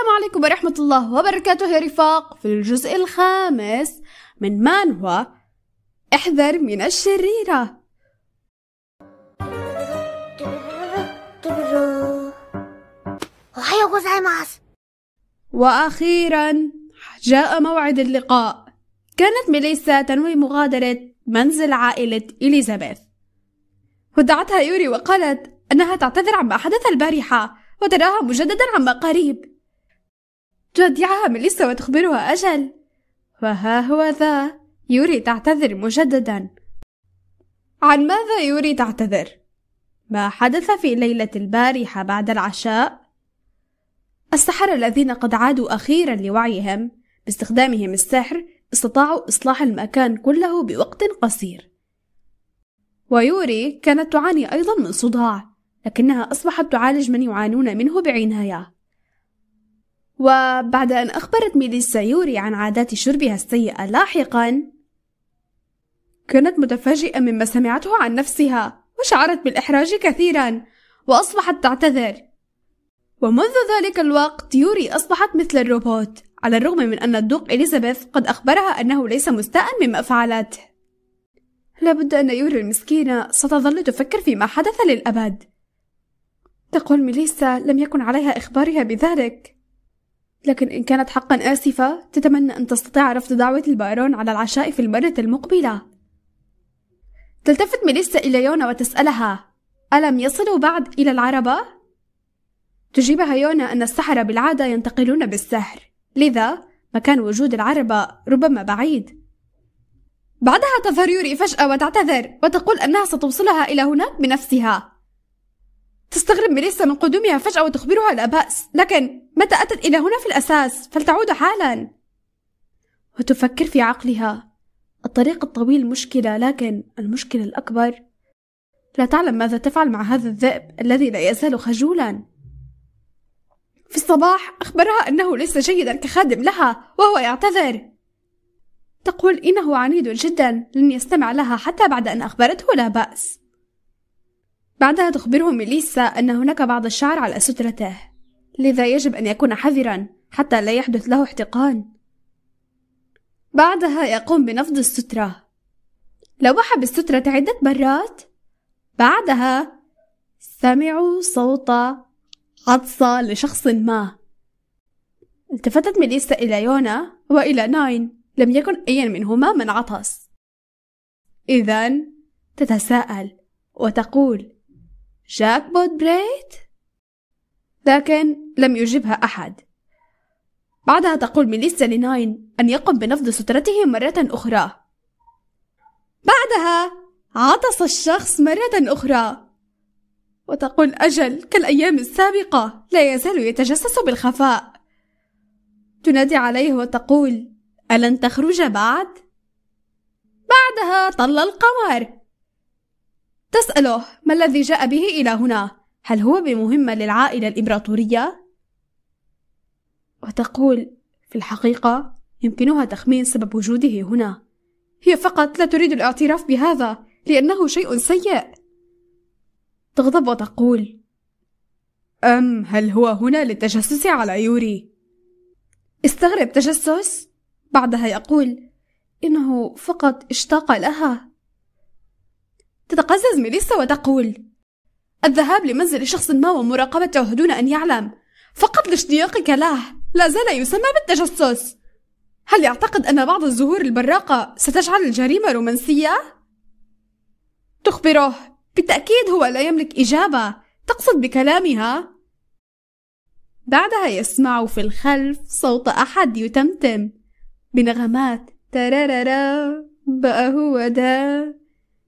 السلام عليكم ورحمة الله وبركاته يا رفاق في الجزء الخامس من مانوا احذر من الشريرة وأخيرا جاء موعد اللقاء كانت ميليسا تنوي مغادرة منزل عائلة إليزابيث ودعتها يوري وقالت أنها تعتذر عما حدث البارحة وتراها مجددا عما قريب يا عام لسه وتخبرها أجل وها هو ذا يوري تعتذر مجددا عن ماذا يوري تعتذر؟ ما حدث في ليلة البارحة بعد العشاء السحرة الذين قد عادوا أخيرا لوعيهم باستخدامهم السحر استطاعوا إصلاح المكان كله بوقت قصير ويوري كانت تعاني أيضا من صداع لكنها أصبحت تعالج من يعانون منه بعناية وبعد أن أخبرت ميليسا يوري عن عادات شربها السيئة لاحقا كانت متفاجئة مما سمعته عن نفسها وشعرت بالإحراج كثيرا وأصبحت تعتذر ومنذ ذلك الوقت يوري أصبحت مثل الروبوت على الرغم من أن الدوق إليزابيث قد أخبرها أنه ليس مستاء مما فعلته لابد أن يوري المسكينة ستظل تفكر فيما حدث للأبد تقول ميليسا لم يكن عليها إخبارها بذلك لكن إن كانت حقا آسفة تتمنى أن تستطيع رفض دعوة البارون على العشاء في المرة المقبلة تلتفت ميليسا إلى يونا وتسألها ألم يصلوا بعد إلى العربة؟ تجيبها يونا أن السحرة بالعادة ينتقلون بالسحر لذا مكان وجود العربة ربما بعيد بعدها تظهر يوري فجأة وتعتذر وتقول أنها ستوصلها إلى هناك بنفسها تستغرب ميليسا من قدومها فجأة وتخبرها لا بأس لكن متى أتت إلى هنا في الأساس فلتعود حالا وتفكر في عقلها الطريق الطويل مشكلة لكن المشكلة الأكبر لا تعلم ماذا تفعل مع هذا الذئب الذي لا يزال خجولا في الصباح أخبرها أنه ليس جيدا كخادم لها وهو يعتذر تقول إنه عنيد جدا لن يستمع لها حتى بعد أن أخبرته لا بأس بعدها تخبره ميليسا أن هناك بعض الشعر على سترته لذا يجب أن يكون حذرا حتى لا يحدث له احتقان بعدها يقوم بنفض السترة لوح بالسترة عدة مرات بعدها سمعوا صوت عطسة لشخص ما التفتت ميليسا إلى يونا وإلى ناين لم يكن أي منهما من عطس إذا تتساءل وتقول جاك بوت بريت؟ لكن لم يجبها أحد بعدها تقول ميليسا لناين أن يقم بنفض سترته مرة أخرى بعدها عطس الشخص مرة أخرى وتقول أجل كالأيام السابقة لا يزال يتجسس بالخفاء تنادي عليه وتقول ألن تخرج بعد؟ بعدها طل القمر تسأله ما الذي جاء به إلى هنا؟ هل هو بمهمة للعائلة الإمبراطورية؟ وتقول في الحقيقة يمكنها تخمين سبب وجوده هنا هي فقط لا تريد الاعتراف بهذا لأنه شيء سيء تغضب وتقول أم هل هو هنا للتجسس على يوري؟ استغرب تجسس بعدها يقول إنه فقط اشتاق لها تتقزز ميليسا وتقول الذهاب لمنزل شخص ما ومراقبته دون أن يعلم فقط لاشتياقك له لا زال يسمى بالتجسس هل يعتقد أن بعض الزهور البراقة ستجعل الجريمة رومانسية؟ تخبره بالتأكيد هو لا يملك إجابة تقصد بكلامها بعدها يسمع في الخلف صوت أحد يتمتم بنغمات ترارارا بقى هو ده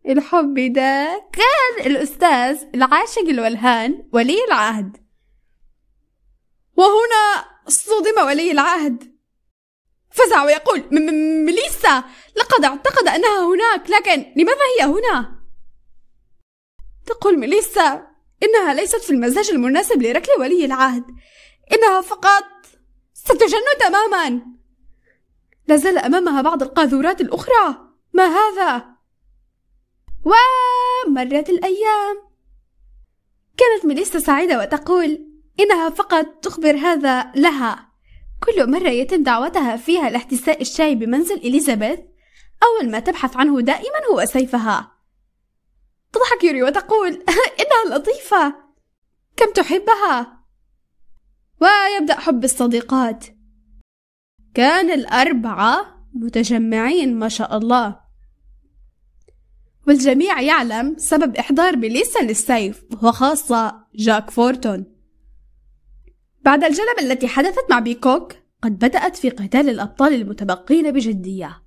الحب ده كان الأستاذ العاشق الولهان ولي العهد وهنا صدم ولي العهد فزع ويقول مليسا لقد اعتقد أنها هناك لكن لماذا هي هنا؟ تقول ميليسا إنها ليست في المزاج المناسب لركل ولي العهد إنها فقط ستجن تماما لازال أمامها بعض القاذورات الأخرى ما هذا؟ ومرت الأيام كانت ميليسا سعيدة وتقول إنها فقط تخبر هذا لها كل مرة يتم دعوتها فيها لاحتساء الشاي بمنزل إليزابيث أول ما تبحث عنه دائما هو سيفها تضحك يوري وتقول إنها لطيفة كم تحبها ويبدأ حب الصديقات كان الأربعة متجمعين ما شاء الله والجميع يعلم سبب إحضار ميليسا للسيف وخاصة جاك فورتون بعد الجلب التي حدثت مع بيكوك قد بدأت في قتال الأبطال المتبقين بجدية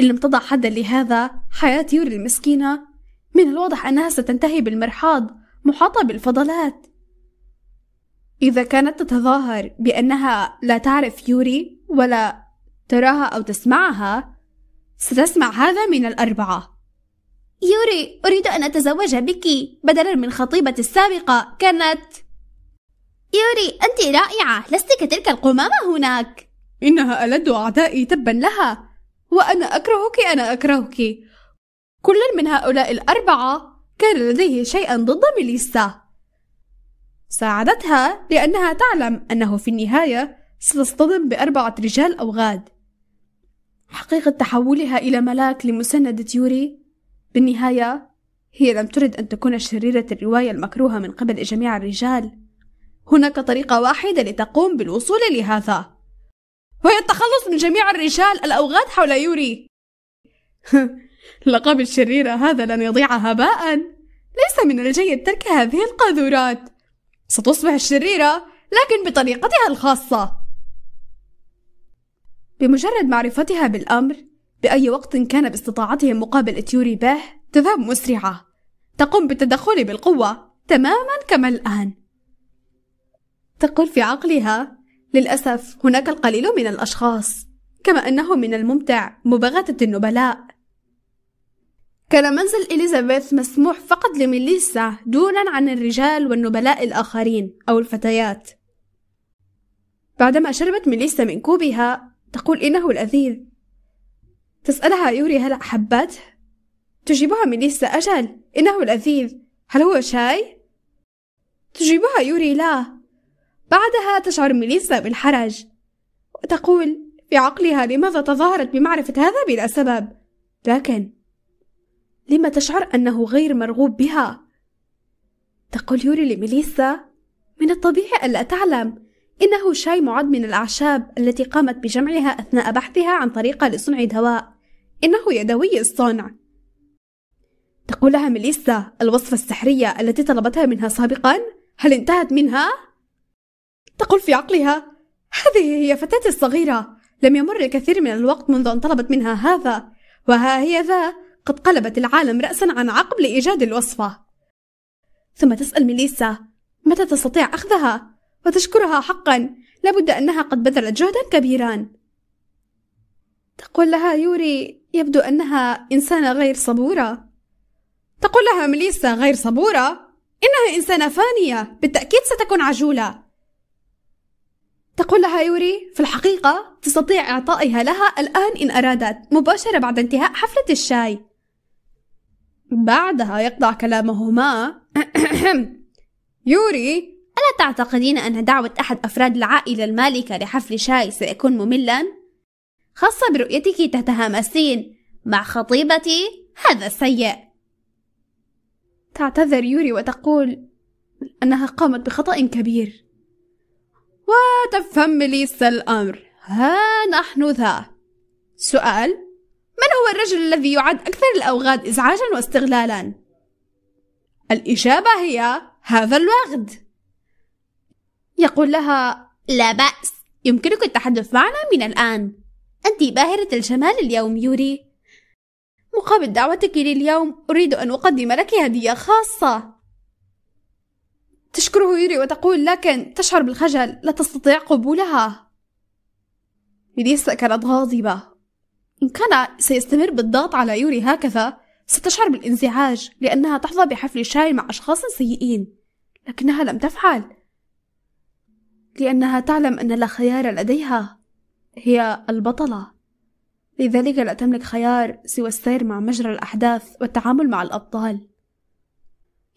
إن لم تضع حدا لهذا حياة يوري المسكينة من الواضح أنها ستنتهي بالمرحاض محاطة بالفضلات إذا كانت تتظاهر بأنها لا تعرف يوري ولا تراها أو تسمعها ستسمع هذا من الأربعة يوري أريد أن أتزوج بك بدلا من خطيبة السابقة كانت يوري أنت رائعة لست كتلك القمامة هناك إنها ألد أعدائي تبا لها وأنا أكرهك أنا أكرهك كل من هؤلاء الأربعة كان لديه شيئا ضد ميليسا ساعدتها لأنها تعلم أنه في النهاية ستصطدم بأربعة رجال أوغاد حقيقة تحولها إلى ملاك لمسندة يوري بالنهاية هي لم ترد أن تكون شريرة الرواية المكروهة من قبل جميع الرجال هناك طريقة واحدة لتقوم بالوصول لهذا وهي التخلص من جميع الرجال الأوغاد حول يوري لقب الشريرة هذا لن يضيع هباء ليس من الجيد ترك هذه القاذورات ستصبح الشريرة لكن بطريقتها الخاصة بمجرد معرفتها بالأمر بأي وقت كان باستطاعتهم مقابل إتيوري به تذهب مسرعة تقوم بالتدخل بالقوة تماما كما الآن تقول في عقلها للأسف هناك القليل من الأشخاص كما أنه من الممتع مباغتة النبلاء كان منزل إليزابيث مسموح فقط لميليسا دونا عن الرجال والنبلاء الآخرين أو الفتيات بعدما شربت ميليسا من كوبها تقول إنه لذيذ تسألها يوري هل أحبته؟ تجيبها ميليسا أجل إنه لذيذ هل هو شاي؟ تجيبها يوري لا بعدها تشعر ميليسا بالحرج وتقول في عقلها لماذا تظاهرت بمعرفة هذا بلا سبب لكن لما تشعر أنه غير مرغوب بها تقول يوري لميليسا من الطبيعي ألا تعلم إنه شاي معد من الأعشاب التي قامت بجمعها أثناء بحثها عن طريقة لصنع دواء إنه يدوي الصنع تقول لها ميليسا الوصفة السحرية التي طلبتها منها سابقا هل انتهت منها؟ تقول في عقلها هذه هي فتاة الصغيرة لم يمر الكثير من الوقت منذ أن طلبت منها هذا وها هي ذا قد قلبت العالم رأسا عن عقب لإيجاد الوصفة ثم تسأل ميليسا متى تستطيع أخذها؟ وتشكرها حقا لابد أنها قد بذلت جهدا كبيرا تقول لها يوري يبدو أنها إنسانة غير صبورة تقول لها ميليسا غير صبورة إنها إنسانة فانية بالتأكيد ستكون عجولة تقول لها يوري في الحقيقة تستطيع إعطائها لها الآن إن أرادت مباشرة بعد انتهاء حفلة الشاي بعدها يقطع كلامهما يوري ألا تعتقدين أن دعوة أحد أفراد العائلة المالكة لحفل شاي سيكون مملا؟ خاصة برؤيتك تتهامسين مع خطيبتي هذا سيء تعتذر يوري وتقول أنها قامت بخطأ كبير وتفهم ليسا الأمر ها نحن ذا سؤال من هو الرجل الذي يعد أكثر الأوغاد إزعاجا واستغلالا؟ الإجابة هي هذا الوغد يقول لها لا بأس يمكنك التحدث معنا من الآن أنت باهرة الجمال اليوم يوري مقابل دعوتك لليوم أريد أن أقدم لك هدية خاصة تشكره يوري وتقول لكن تشعر بالخجل لا تستطيع قبولها إليسا كانت غاضبة إن كان سيستمر بالضغط على يوري هكذا ستشعر بالانزعاج لأنها تحظى بحفل شاي مع أشخاص سيئين لكنها لم تفعل لأنها تعلم أن لا خيار لديها هي البطلة لذلك لا تملك خيار سوى السير مع مجرى الأحداث والتعامل مع الأبطال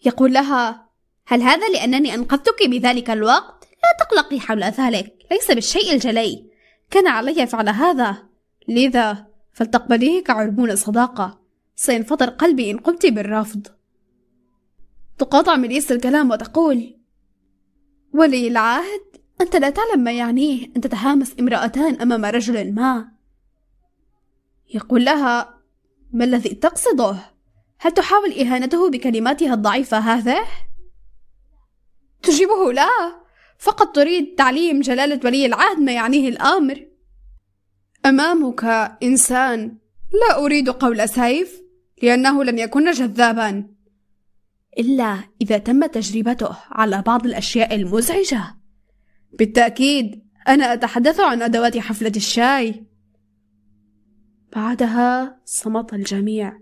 يقول لها هل هذا لأنني أنقذتك بذلك الوقت؟ لا تقلقي حول ذلك ليس بالشيء الجلي كان علي فعل هذا لذا فلتقبليه كعربون صداقة سينفطر قلبي إن قمت بالرفض تقاطع مليس الكلام وتقول ولي العهد أنت لا تعلم ما يعنيه أن تتهامس امرأتان أمام رجل ما يقول لها ما الذي تقصده؟ هل تحاول إهانته بكلماتها الضعيفة هذه؟ تجيبه لا فقط تريد تعليم جلالة ولي العهد ما يعنيه الأمر أمامك إنسان لا أريد قول سيف لأنه لن يكون جذابا إلا إذا تم تجربته على بعض الأشياء المزعجة بالتأكيد أنا أتحدث عن أدوات حفلة الشاي بعدها صمت الجميع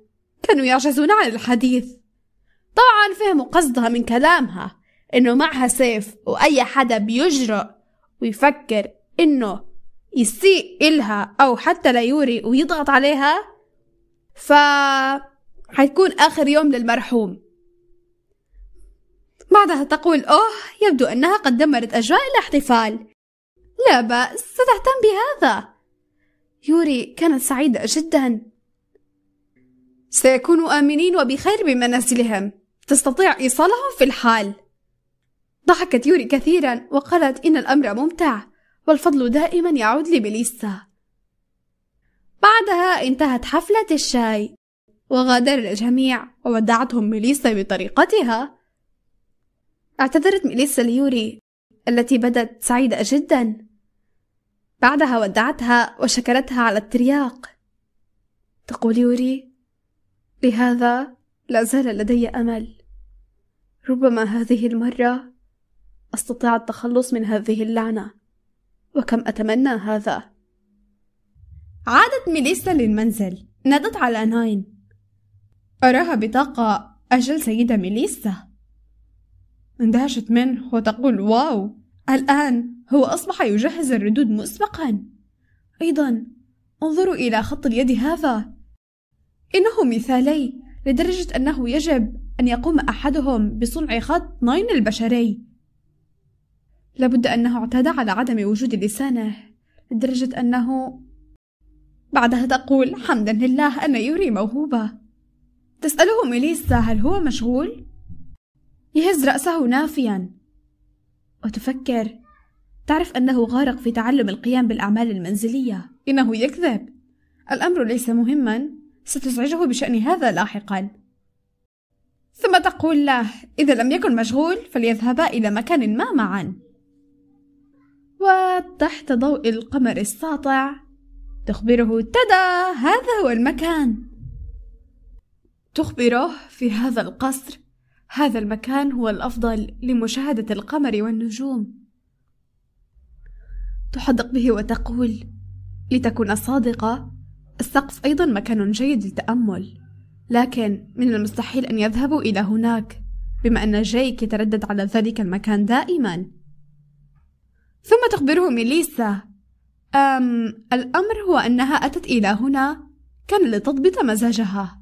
كانوا يعجزون عن الحديث طبعا فهموا قصدها من كلامها إنه معها سيف وأي حدا بيجرؤ ويفكر إنه يسيء إلها أو حتى ليوري ويضغط عليها ف حيكون آخر يوم للمرحوم بعدها تقول أوه يبدو أنها قد دمرت أجواء الاحتفال لا بأس ستهتم بهذا يوري كانت سعيدة جدا سيكونوا آمنين وبخير بمنازلهم تستطيع إيصالهم في الحال ضحكت يوري كثيرا وقالت إن الأمر ممتع والفضل دائما يعود لبليسا بعدها انتهت حفلة الشاي وغادر الجميع وودعتهم ميليسا بطريقتها اعتذرت ميليسا ليوري التي بدت سعيدة جدا بعدها ودعتها وشكرتها على الترياق تقول يوري لهذا لا زال لدي أمل ربما هذه المرة أستطيع التخلص من هذه اللعنة وكم أتمنى هذا عادت ميليسا للمنزل نادت على ناين أراها بطاقة أجل سيدة ميليسا اندهشت منه وتقول واو الآن هو أصبح يجهز الردود مسبقا أيضا انظروا إلى خط اليد هذا إنه مثالي لدرجة أنه يجب أن يقوم أحدهم بصنع خط ناين البشري لابد أنه اعتاد على عدم وجود لسانه لدرجة أنه بعدها تقول حمدا لله أن يري موهوبة تسأله ميليسا هل هو مشغول؟ يهز رأسه نافيا وتفكر تعرف أنه غارق في تعلم القيام بالأعمال المنزلية إنه يكذب الأمر ليس مهما ستزعجه بشأن هذا لاحقا ثم تقول له إذا لم يكن مشغول فليذهبا إلى مكان ما معا وتحت ضوء القمر الساطع تخبره تدا هذا هو المكان تخبره في هذا القصر هذا المكان هو الأفضل لمشاهدة القمر والنجوم تحدق به وتقول لتكون صادقة السقف أيضا مكان جيد للتأمل لكن من المستحيل أن يذهبوا إلى هناك بما أن جيك يتردد على ذلك المكان دائما ثم تخبره ميليسا أم الأمر هو أنها أتت إلى هنا كان لتضبط مزاجها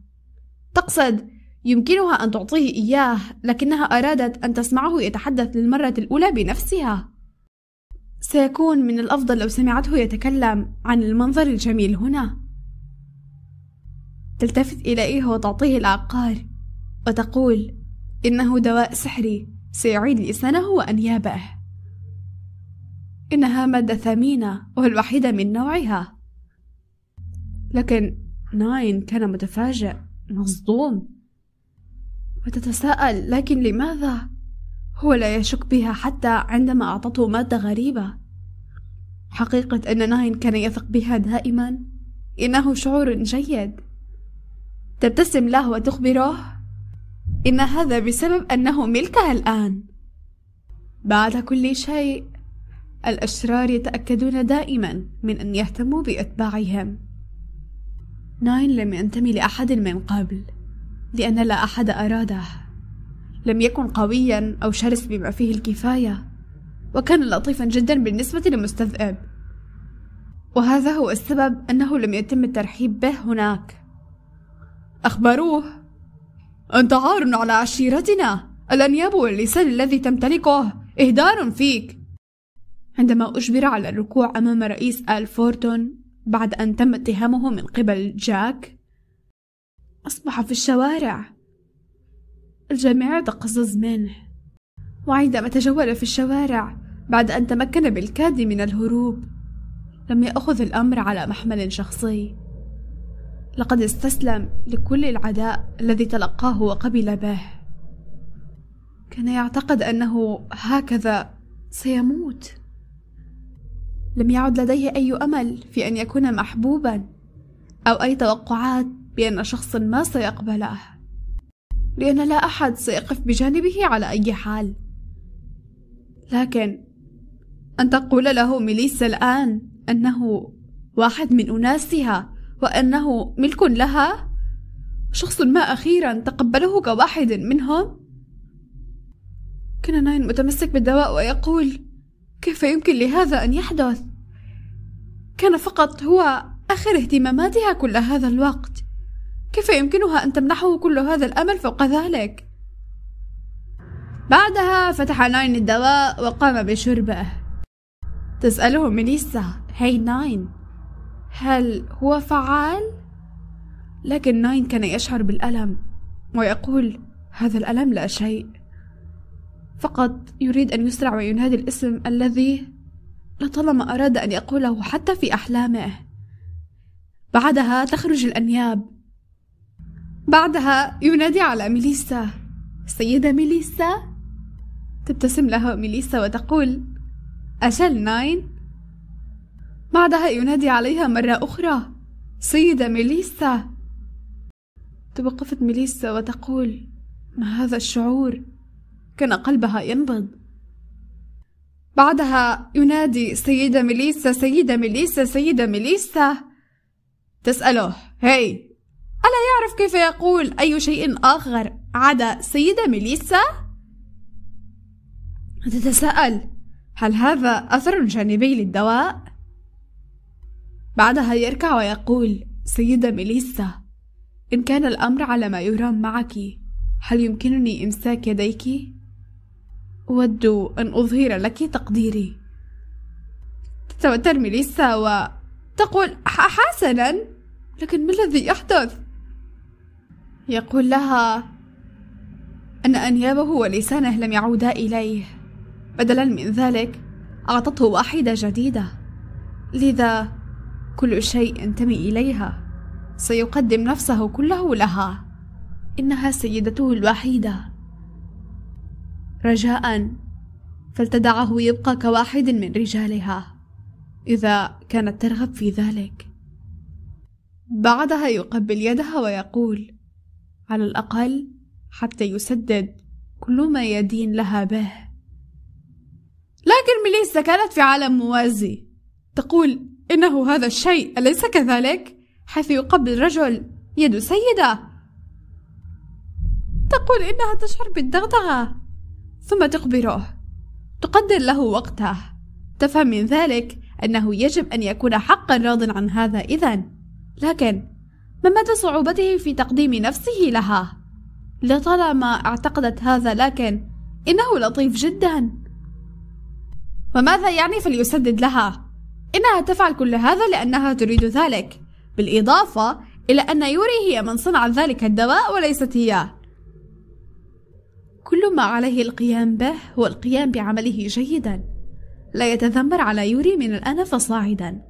تقصد يمكنها أن تعطيه إياه لكنها أرادت أن تسمعه يتحدث للمرة الأولى بنفسها سيكون من الأفضل لو سمعته يتكلم عن المنظر الجميل هنا تلتفت إليه وتعطيه العقار وتقول إنه دواء سحري سيعيد لسانه وأنيابه إنها مادة ثمينة والوحيدة من نوعها لكن ناين كان متفاجئ مصدوم وتتساءل لكن لماذا هو لا يشك بها حتى عندما أعطته مادة غريبة حقيقة أن ناين كان يثق بها دائما إنه شعور جيد تبتسم له وتخبره إن هذا بسبب أنه ملكها الآن بعد كل شيء الأشرار يتأكدون دائما من أن يهتموا بأتباعهم ناين لم ينتمي لأحد من قبل لأن لا أحد أراده لم يكن قويا أو شرس بما فيه الكفاية وكان لطيفا جدا بالنسبة لمستذئب وهذا هو السبب أنه لم يتم الترحيب به هناك أخبروه أنت عار على عشيرتنا الأنياب واللسان الذي تمتلكه إهدار فيك عندما أجبر على الركوع أمام رئيس آل فورتون بعد أن تم اتهامه من قبل جاك أصبح في الشوارع الجميع تقزز منه وعندما تجول في الشوارع بعد أن تمكن بالكاد من الهروب لم يأخذ الأمر على محمل شخصي لقد استسلم لكل العداء الذي تلقاه وقبل به كان يعتقد أنه هكذا سيموت لم يعد لديه أي أمل في أن يكون محبوبا أو أي توقعات بأن شخصا ما سيقبله لأن لا أحد سيقف بجانبه على أي حال لكن أن تقول له ميليسا الآن أنه واحد من أناسها وأنه ملك لها شخص ما أخيرا تقبله كواحد منهم كان ناين متمسك بالدواء ويقول كيف يمكن لهذا أن يحدث كان فقط هو آخر اهتماماتها كل هذا الوقت كيف يمكنها أن تمنحه كل هذا الأمل فوق ذلك؟ بعدها فتح ناين الدواء وقام بشربه تسأله ميليسا هاي ناين هل هو فعال؟ لكن ناين كان يشعر بالألم ويقول هذا الألم لا شيء فقط يريد أن يسرع وينادي الاسم الذي لطالما أراد أن يقوله حتى في أحلامه بعدها تخرج الأنياب بعدها ينادي على ميليسا سيدة ميليسا تبتسم له ميليسا وتقول أجل ناين بعدها ينادي عليها مرة أخرى سيدة ميليسا توقفت ميليسا وتقول ما هذا الشعور كان قلبها ينبض بعدها ينادي سيدة ميليسا سيدة ميليسا سيدة ميليسا تسأله هاي ألا يعرف كيف يقول أي شيء آخر عدا سيدة ميليسا؟ تتساءل هل هذا أثر جانبي للدواء؟ بعدها يركع ويقول سيدة ميليسا إن كان الأمر على ما يرام معك هل يمكنني إمساك يديك؟ أود أن أظهر لك تقديري تتوتر ميليسا وتقول حسنا لكن ما الذي يحدث؟ يقول لها أن أنيابه ولسانه لم يعودا إليه بدلا من ذلك أعطته واحدة جديدة لذا كل شيء ينتمي إليها سيقدم نفسه كله لها إنها سيدته الوحيدة رجاء فلتدعه يبقى كواحد من رجالها إذا كانت ترغب في ذلك بعدها يقبل يدها ويقول على الأقل حتى يسدد كل ما يدين لها به لكن ميليسا كانت في عالم موازي تقول إنه هذا الشيء أليس كذلك؟ حيث يقبل رجل يد سيدة تقول إنها تشعر بالدغدغة ثم تخبره تقدر له وقته تفهم من ذلك أنه يجب أن يكون حقا راض عن هذا إذا لكن ما مدى صعوبته في تقديم نفسه لها لطالما اعتقدت هذا لكن انه لطيف جدا وماذا يعني فليسدد لها انها تفعل كل هذا لانها تريد ذلك بالاضافه الى ان يوري هي من صنع ذلك الدواء وليست هي كل ما عليه القيام به هو القيام بعمله جيدا لا يتذمر على يوري من الان فصاعدا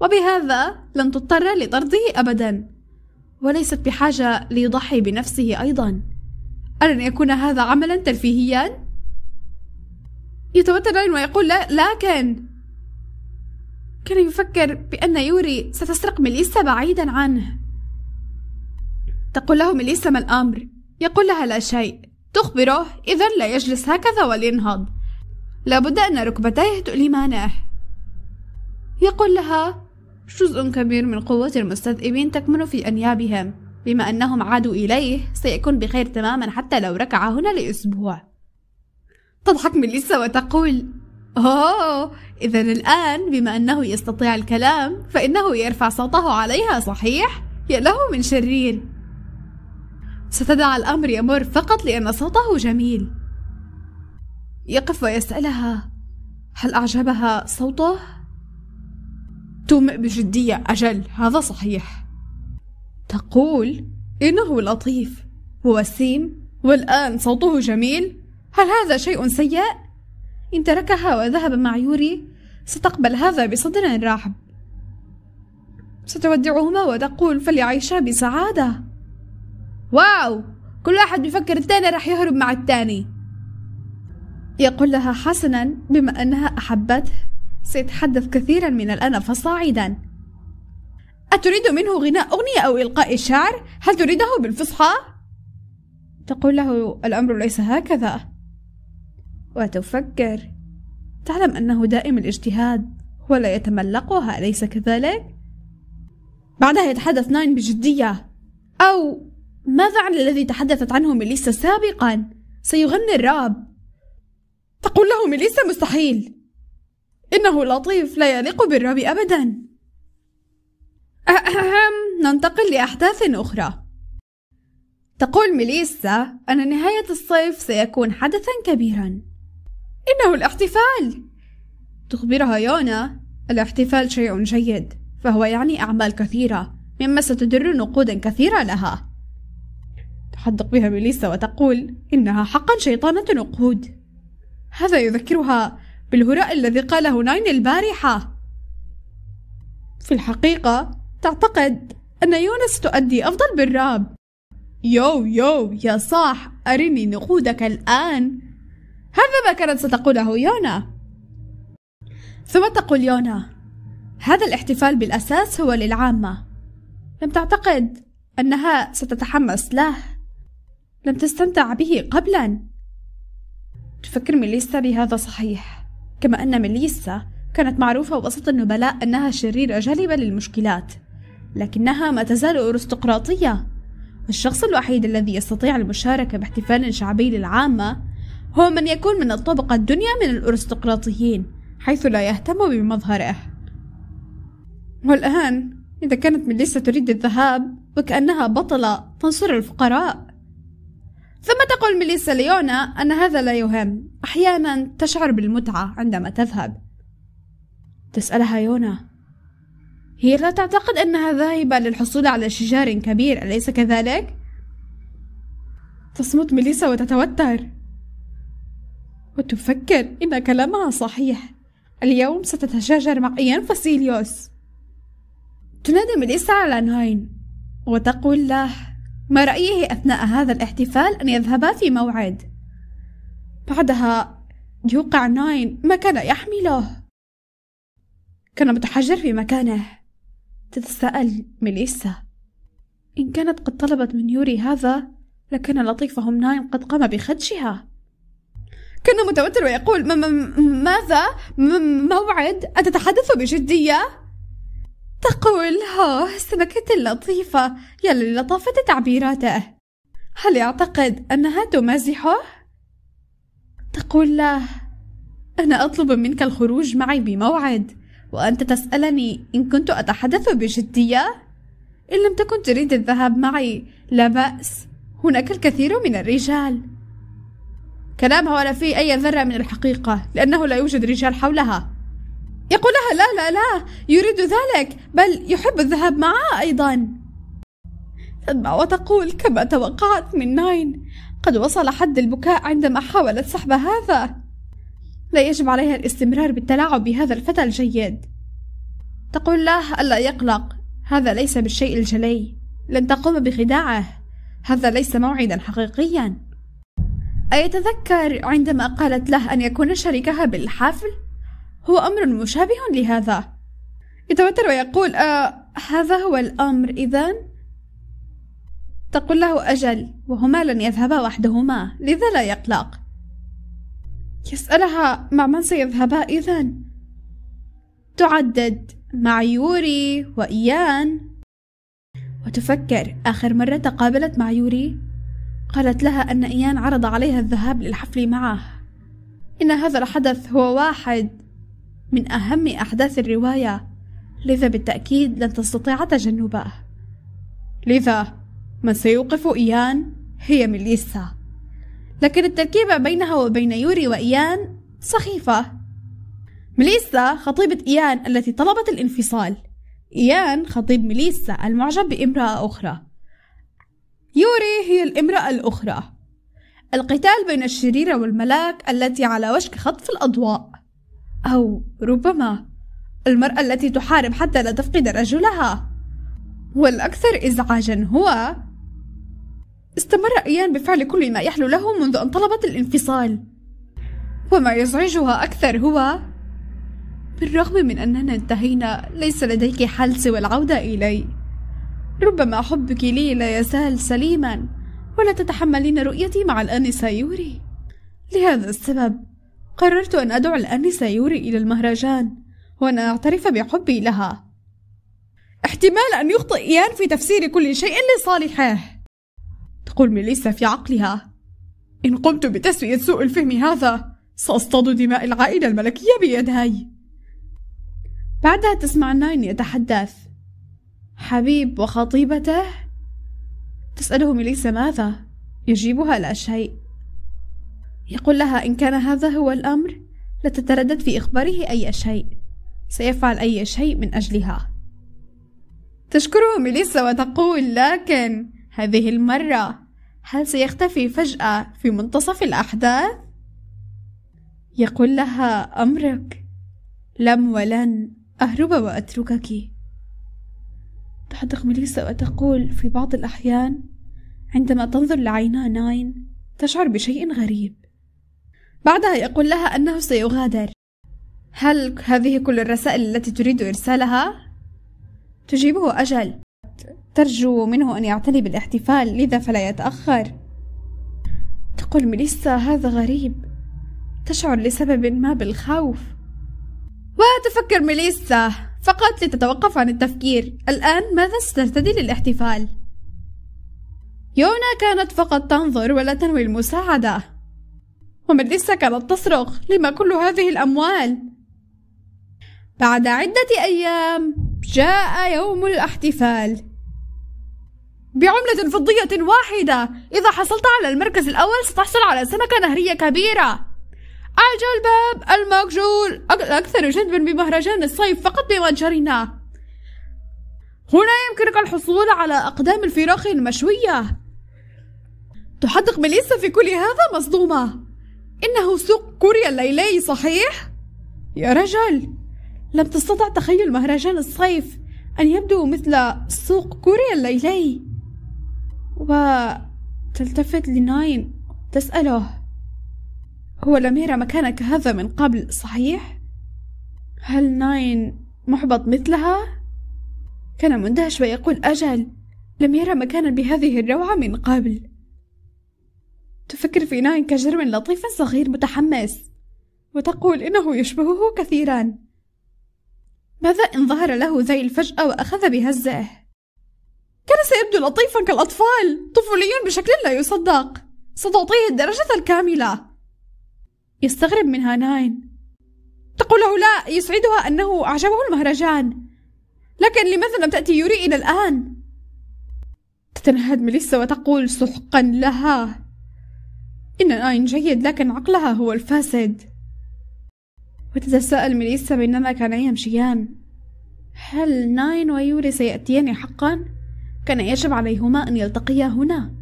وبهذا لن تضطر لطرده أبدا وليست بحاجة ليضحي بنفسه أيضا ألن يكون هذا عملا ترفيهيا؟ يتوتر ويقول لا لكن كان يفكر بأن يوري ستسرق مليسا بعيدا عنه تقول له مليسا ما الأمر يقول لها لا شيء تخبره إذا لا يجلس هكذا ولينهض لابد أن ركبتيه تؤلمانه يقول لها جزء كبير من قوة المستذئبين تكمن في أنيابهم بما أنهم عادوا إليه سيكون بخير تماما حتى لو ركع هنا لأسبوع تضحك ميليسا وتقول أوه إذا الآن بما أنه يستطيع الكلام فإنه يرفع صوته عليها صحيح؟ يا له من شرير ستدع الأمر يمر فقط لأن صوته جميل يقف ويسألها هل أعجبها صوته؟ تومئ بجدية أجل هذا صحيح تقول إنه لطيف ووسيم والآن صوته جميل هل هذا شيء سيء؟ إن تركها وذهب مع يوري ستقبل هذا بصدر رحب ستودعهما وتقول فليعيشا بسعادة واو كل واحد بفكر التاني رح يهرب مع التاني يقول لها حسنا بما أنها أحبته سيتحدث كثيرا من الآن فصاعدا أتريد منه غناء أغنية أو إلقاء شعر؟ هل تريده بالفصحى؟ تقول له الأمر ليس هكذا وتفكر تعلم أنه دائم الاجتهاد ولا يتملقها أليس كذلك؟ بعدها يتحدث ناين بجدية أو ماذا عن الذي تحدثت عنه ميليسا سابقا؟ سيغني الراب تقول له ميليسا مستحيل إنه لطيف لا يليق بالرب أبدا أهم ننتقل لأحداث أخرى تقول ميليسا أن نهاية الصيف سيكون حدثا كبيرا إنه الاحتفال تخبرها يونا الاحتفال شيء جيد فهو يعني أعمال كثيرة مما ستدر نقودا كثيرة لها تحدق بها ميليسا وتقول إنها حقا شيطانة نقود هذا يذكرها بالهراء الذي قاله ناين البارحة في الحقيقة تعتقد أن يونس تؤدي أفضل بالراب يو يو يا صاح أرني نقودك الآن هذا ما كانت ستقوله يونا ثم تقول يونا هذا الاحتفال بالأساس هو للعامة لم تعتقد أنها ستتحمس له لم تستمتع به قبلا تفكر ميليسا بهذا صحيح كما أن ميليسا كانت معروفة وسط النبلاء أنها شريرة جالبة للمشكلات لكنها ما تزال أرستقراطية الشخص الوحيد الذي يستطيع المشاركة باحتفال شعبي للعامة هو من يكون من الطبقة الدنيا من الأرستقراطيين حيث لا يهتم بمظهره والآن إذا كانت ميليسا تريد الذهاب وكأنها بطلة تنصر الفقراء ثم تقول ميليسا ليونا أن هذا لا يهم أحيانا تشعر بالمتعة عندما تذهب تسألها يونا هي لا تعتقد أنها ذاهبة للحصول على شجار كبير أليس كذلك؟ تصمت ميليسا وتتوتر وتفكر إن كلامها صحيح اليوم ستتشاجر مع إيان فاسيليوس تنادي ميليسا على ناين وتقول له ما رأيه أثناء هذا الاحتفال أن يذهبا في موعد بعدها يوقع ناين ما كان يحمله كان متحجر في مكانه تتساءل ميليسا إن كانت قد طلبت من يوري هذا لكان لطيفهم ناين قد قام بخدشها كان متوتر ويقول م- م- ماذا م- موعد أتتحدث بجدية تقول ها سمكة لطيفة يا للطافة تعبيراته هل يعتقد أنها تمازحه؟ تقول له أنا أطلب منك الخروج معي بموعد وأنت تسألني إن كنت أتحدث بجدية؟ إن لم تكن تريد الذهاب معي لا بأس هناك الكثير من الرجال كلامها ولا فيه أي ذرة من الحقيقة لأنه لا يوجد رجال حولها يقول لها لا لا لا يريد ذلك بل يحب الذهاب معه أيضا تدمع وتقول كما توقعت من ناين قد وصل حد البكاء عندما حاولت سحب هذا لا يجب عليها الاستمرار بالتلاعب بهذا الفتى الجيد تقول له ألا يقلق هذا ليس بالشيء الجلي لن تقوم بخداعه هذا ليس موعدا حقيقيا أيتذكر عندما قالت له أن يكون شريكها بالحفل؟ هو أمر مشابه لهذا يتوتر ويقول آه هذا هو الأمر إذا تقول له أجل وهما لن يذهبا وحدهما لذا لا يقلق يسألها مع من سيذهبا إذا تعدد مع يوري وإيان وتفكر آخر مرة تقابلت مع يوري قالت لها أن إيان عرض عليها الذهاب للحفل معه إن هذا الحدث هو واحد من أهم أحداث الرواية لذا بالتأكيد لن تستطيع تجنبه لذا من سيوقف إيان هي ميليسا لكن التركيبة بينها وبين يوري وإيان سخيفة ميليسا خطيبة إيان التي طلبت الانفصال إيان خطيب ميليسا المعجب بامرأة أخرى يوري هي الامرأة الأخرى القتال بين الشريرة والملاك التي على وشك خطف الأضواء أو ربما المرأة التي تحارب حتى لا تفقد رجلها والأكثر إزعاجا هو استمر إيان بفعل كل ما يحلو له منذ أن طلبت الانفصال وما يزعجها أكثر هو بالرغم من أننا انتهينا ليس لديك حل سوى العودة إلي ربما حبك لي لا يزال سليما ولا تتحملين رؤيتي مع الآنسة يوري لهذا السبب قررت أن أدعو الأنسة يوري إلى المهرجان وأن أعترف بحبي لها احتمال أن يخطئ إيان في تفسير كل شيء لصالحه تقول ميليسا في عقلها إن قمت بتسوية سوء الفهم هذا سأصطاد دماء العائلة الملكية بيداي بعدها تسمع ناين يتحدث حبيب وخطيبته تسأله ميليسا ماذا يجيبها لا شيء يقول لها إن كان هذا هو الأمر لتتردد في إخباره أي شيء سيفعل أي شيء من أجلها تشكره ميليسا وتقول لكن هذه المرة هل سيختفي فجأة في منتصف الأحداث؟ يقول لها أمرك لم ولن أهرب وأتركك تحدق ميليسا وتقول في بعض الأحيان عندما تنظر لعينا ناين تشعر بشيء غريب بعدها يقول لها أنه سيغادر هل هذه كل الرسائل التي تريد إرسالها؟ تجيبه أجل ترجو منه أن يعتني بالاحتفال لذا فلا يتأخر تقول ميليسا هذا غريب تشعر لسبب ما بالخوف وتفكر ميليسا فقط لتتوقف عن التفكير الآن ماذا سترتدي للاحتفال؟ يونا كانت فقط تنظر ولا تنوي المساعدة وميليسا كانت تصرخ لما كل هذه الأموال بعد عدة أيام جاء يوم الاحتفال بعملة فضية واحدة إذا حصلت على المركز الأول ستحصل على سمكة نهرية كبيرة أعجى الباب المكجول أكثر جذبا بمهرجان الصيف فقط بمتجرنا هنا يمكنك الحصول على أقدام الفراخ المشوية تحدق ميليسا في كل هذا مصدومة إنه سوق كوريا الليلي صحيح؟ يا رجل لم تستطع تخيل مهرجان الصيف أن يبدو مثل سوق كوريا الليلي وتلتفت لناين تسأله هو لم يرى مكانك هذا من قبل صحيح؟ هل ناين محبط مثلها؟ كان مندهش ويقول أجل لم يرى مكانا بهذه الروعة من قبل تفكر في ناين كجرم لطيف صغير متحمس وتقول إنه يشبهه كثيرا ماذا إن ظهر له زي الفجأة وأخذ بهزه؟ كان سيبدو لطيفا كالأطفال طفولي بشكل لا يصدق ستعطيه الدرجة الكاملة يستغرب منها ناين تقول له لا يسعدها أنه أعجبه المهرجان لكن لماذا لم تأتي يوري إلى الآن؟ تتنهد ميليسا وتقول سحقا لها إن آين جيد لكن عقلها هو الفاسد وتتساءل ميليسا بينما كانا يمشيان هل ناين ويوري سيأتيان حقا؟ كان يجب عليهما أن يلتقيا هنا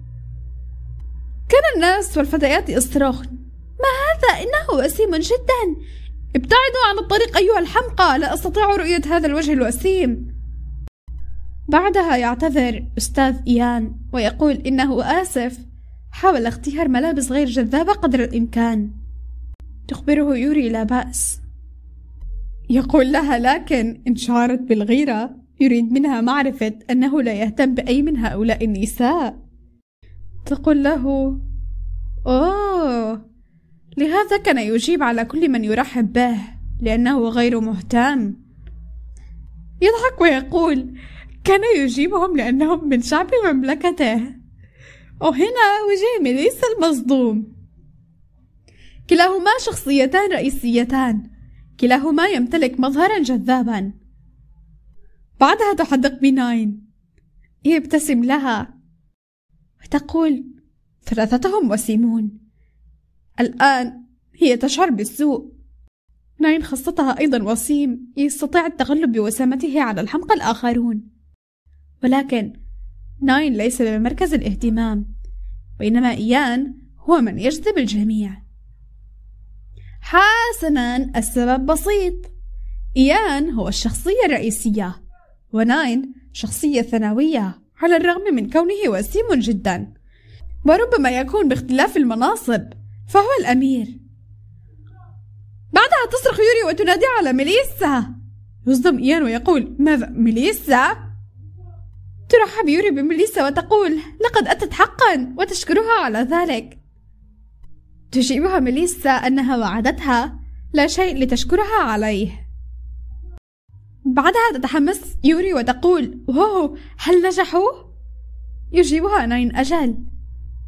كان الناس والفتيات يصرخن ما هذا إنه وسيم جدا ابتعدوا عن الطريق أيها الحمقى لا أستطيع رؤية هذا الوجه الوسيم بعدها يعتذر أستاذ إيان ويقول إنه آسف حاول اختيار ملابس غير جذابة قدر الإمكان تخبره يوري لا بأس يقول لها لكن إن شعرت بالغيرة يريد منها معرفة أنه لا يهتم بأي من هؤلاء النساء تقول له أوه لهذا كان يجيب على كل من يرحب به لأنه غير مهتم يضحك ويقول كان يجيبهم لأنهم من شعب مملكته وهنا وجيمي ليس المصدوم كلاهما شخصيتان رئيسيتان كلاهما يمتلك مظهرا جذابا بعدها تحدق بناين يبتسم لها وتقول ثلاثتهم وسيمون الآن هي تشعر بالسوء ناين خاصتها أيضا وسيم يستطيع التغلب بوسامته على الحمقى الآخرون ولكن ناين ليس بمركز الاهتمام بينما إيان هو من يجذب الجميع حسنا السبب بسيط إيان هو الشخصية الرئيسية وناين شخصية ثانوية على الرغم من كونه وسيم جدا وربما يكون باختلاف المناصب فهو الأمير بعدها تصرخ يوري وتنادي على ميليسا يصدم إيان ويقول ماذا ميليسا؟ ترحب يوري بميليسا وتقول لقد أتت حقا وتشكرها على ذلك تجيبها ميليسا أنها وعدتها لا شيء لتشكرها عليه بعدها تتحمس يوري وتقول واو هل نجحوا؟ يجيبها ناين أجل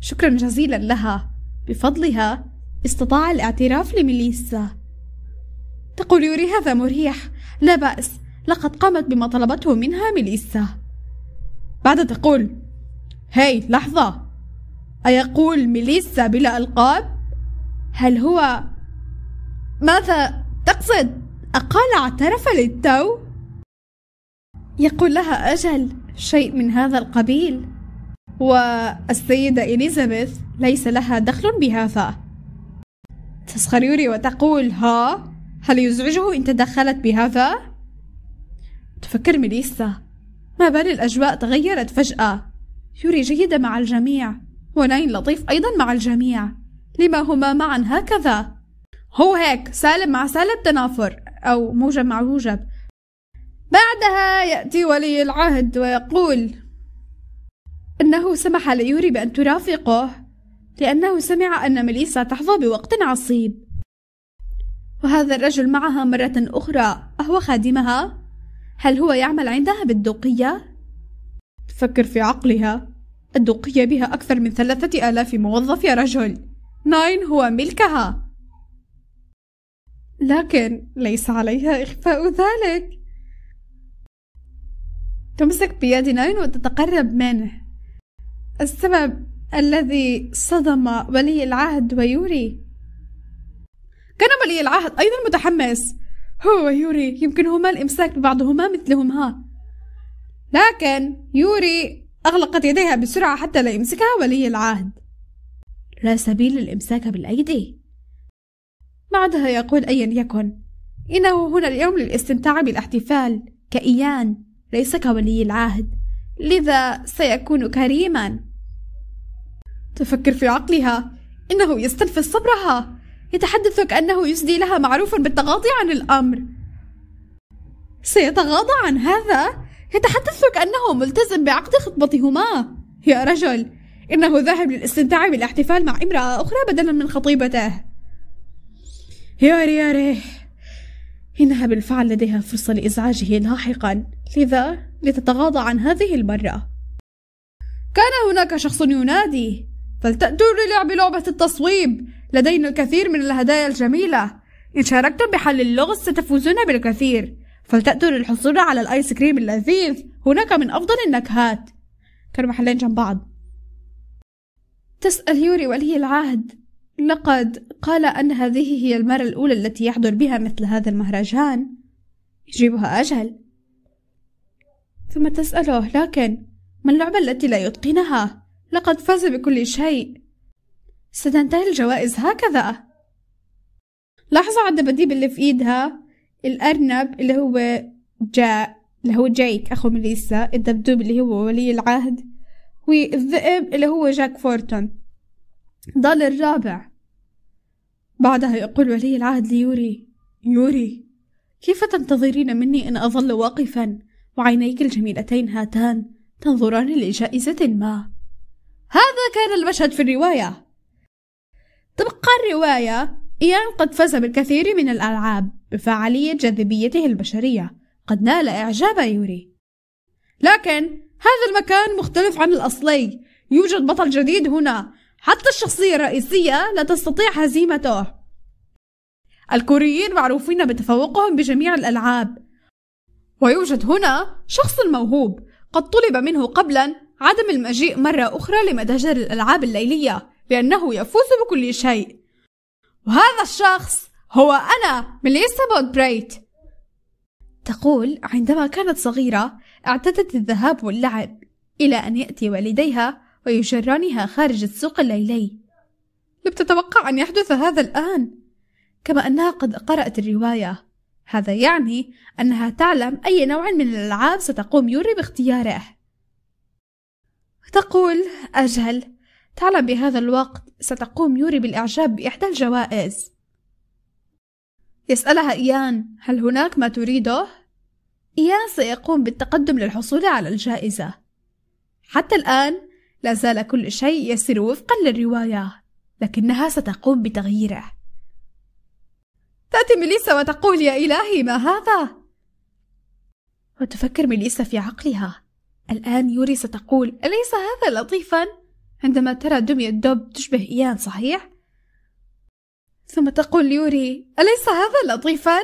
شكرا جزيلا لها بفضلها استطاع الاعتراف لميليسا تقول يوري هذا مريح لا بأس لقد قامت بما طلبته منها ميليسا بعد تقول هاي لحظة أيقول ميليسا بلا ألقاب؟ هل هو ماذا تقصد؟ أقال اعترف للتو؟ يقول لها أجل شيء من هذا القبيل والسيدة إليزابيث ليس لها دخل بهذا تسخر يوري وتقول ها هل يزعجه إن تدخلت بهذا؟ تفكر ميليسا ما بال الأجواء تغيرت فجأة يوري جيدة مع الجميع ونين لطيف أيضا مع الجميع لما هما معا هكذا هو هيك سالب مع سالب تنافر أو موجب مع موجب بعدها يأتي ولي العهد ويقول إنه سمح ليوري بأن ترافقه لأنه سمع أن مليسا تحظى بوقت عصيب وهذا الرجل معها مرة أخرى أهو خادمها هل هو يعمل عندها بالدوقية؟ تفكر في عقلها الدوقية بها أكثر من ثلاثة آلاف موظف يا رجل ناين هو ملكها لكن ليس عليها إخفاء ذلك تمسك بيد ناين وتتقرب منه السبب الذي صدم ولي العهد ويوري كان ولي العهد أيضا متحمس هو يوري يمكن هما الإمساك ببعضهما ها لكن يوري أغلقت يديها بسرعة حتى لا يمسكها ولي العهد لا سبيل للإمساك بالأيدي بعدها يقول أيا يكن إنه هنا اليوم للاستمتاع بالاحتفال كإيان ليس كولي العهد لذا سيكون كريما تفكر في عقلها إنه يستنفذ صبرها يتحدث كأنه يسدي لها معروف بالتغاضي عن الأمر سيتغاضى عن هذا يتحدث كأنه ملتزم بعقد خطبتهما يا رجل إنه ذاهب للاستمتاع بالاحتفال مع امرأة أخرى بدلا من خطيبته يا رياري إنها بالفعل لديها فرصة لإزعاجه لاحقا لذا لتتغاضى عن هذه المرة كان هناك شخص ينادي فلتأتوا للعب لعبة التصويب لدينا الكثير من الهدايا الجميلة إن شاركتم بحل اللغز ستفوزون بالكثير فلتأتوا للحصول على الآيس كريم اللذيذ هناك من أفضل النكهات كانوا محلين جنب بعض تسأل يوري ولي العهد لقد قال أن هذه هي المرة الأولى التي يحضر بها مثل هذا المهرجان يجيبها أجل ثم تسأله لكن ما اللعبة التي لا يتقنها؟ لقد فاز بكل شيء ستنتهي الجوائز هكذا لحظة على الدباديب اللي في ايدها الارنب اللي هو جاء اللي هو جايك اخو ميليسا الدبدوب اللي هو ولي العهد والذئب اللي هو جاك فورتون ضل الرابع بعدها يقول ولي العهد ليوري يوري كيف تنتظرين مني أن أظل واقفا وعينيك الجميلتين هاتان تنظران لجائزة ما هذا كان المشهد في الرواية طبقا الرواية إيان قد فاز بالكثير من الألعاب بفعالية جاذبيته البشرية قد نال إعجاب يوري لكن هذا المكان مختلف عن الأصلي يوجد بطل جديد هنا حتى الشخصية الرئيسية لا تستطيع هزيمته الكوريين معروفين بتفوقهم بجميع الألعاب ويوجد هنا شخص موهوب قد طلب منه قبلا عدم المجيء مرة أخرى لمتاجر الألعاب الليلية بأنه يفوز بكل شيء وهذا الشخص هو أنا ميليسا بودبريت تقول عندما كانت صغيرة اعتدت الذهاب واللعب إلى أن يأتي والديها ويجرانها خارج السوق الليلي لم تتوقع أن يحدث هذا الآن كما أنها قد قرأت الرواية هذا يعني أنها تعلم أي نوع من الألعاب ستقوم يوري باختياره تقول أجل تعلم بهذا الوقت ستقوم يوري بالإعجاب بإحدى الجوائز يسألها إيان هل هناك ما تريده؟ إيان سيقوم بالتقدم للحصول على الجائزة حتى الآن لا زال كل شيء يسير وفقا للرواية لكنها ستقوم بتغييره تأتي ميليسا وتقول يا إلهي ما هذا؟ وتفكر ميليسا في عقلها الآن يوري ستقول أليس هذا لطيفا؟ عندما ترى دمية دوب تشبه إيان صحيح؟ ثم تقول ليوري أليس هذا لطيفا؟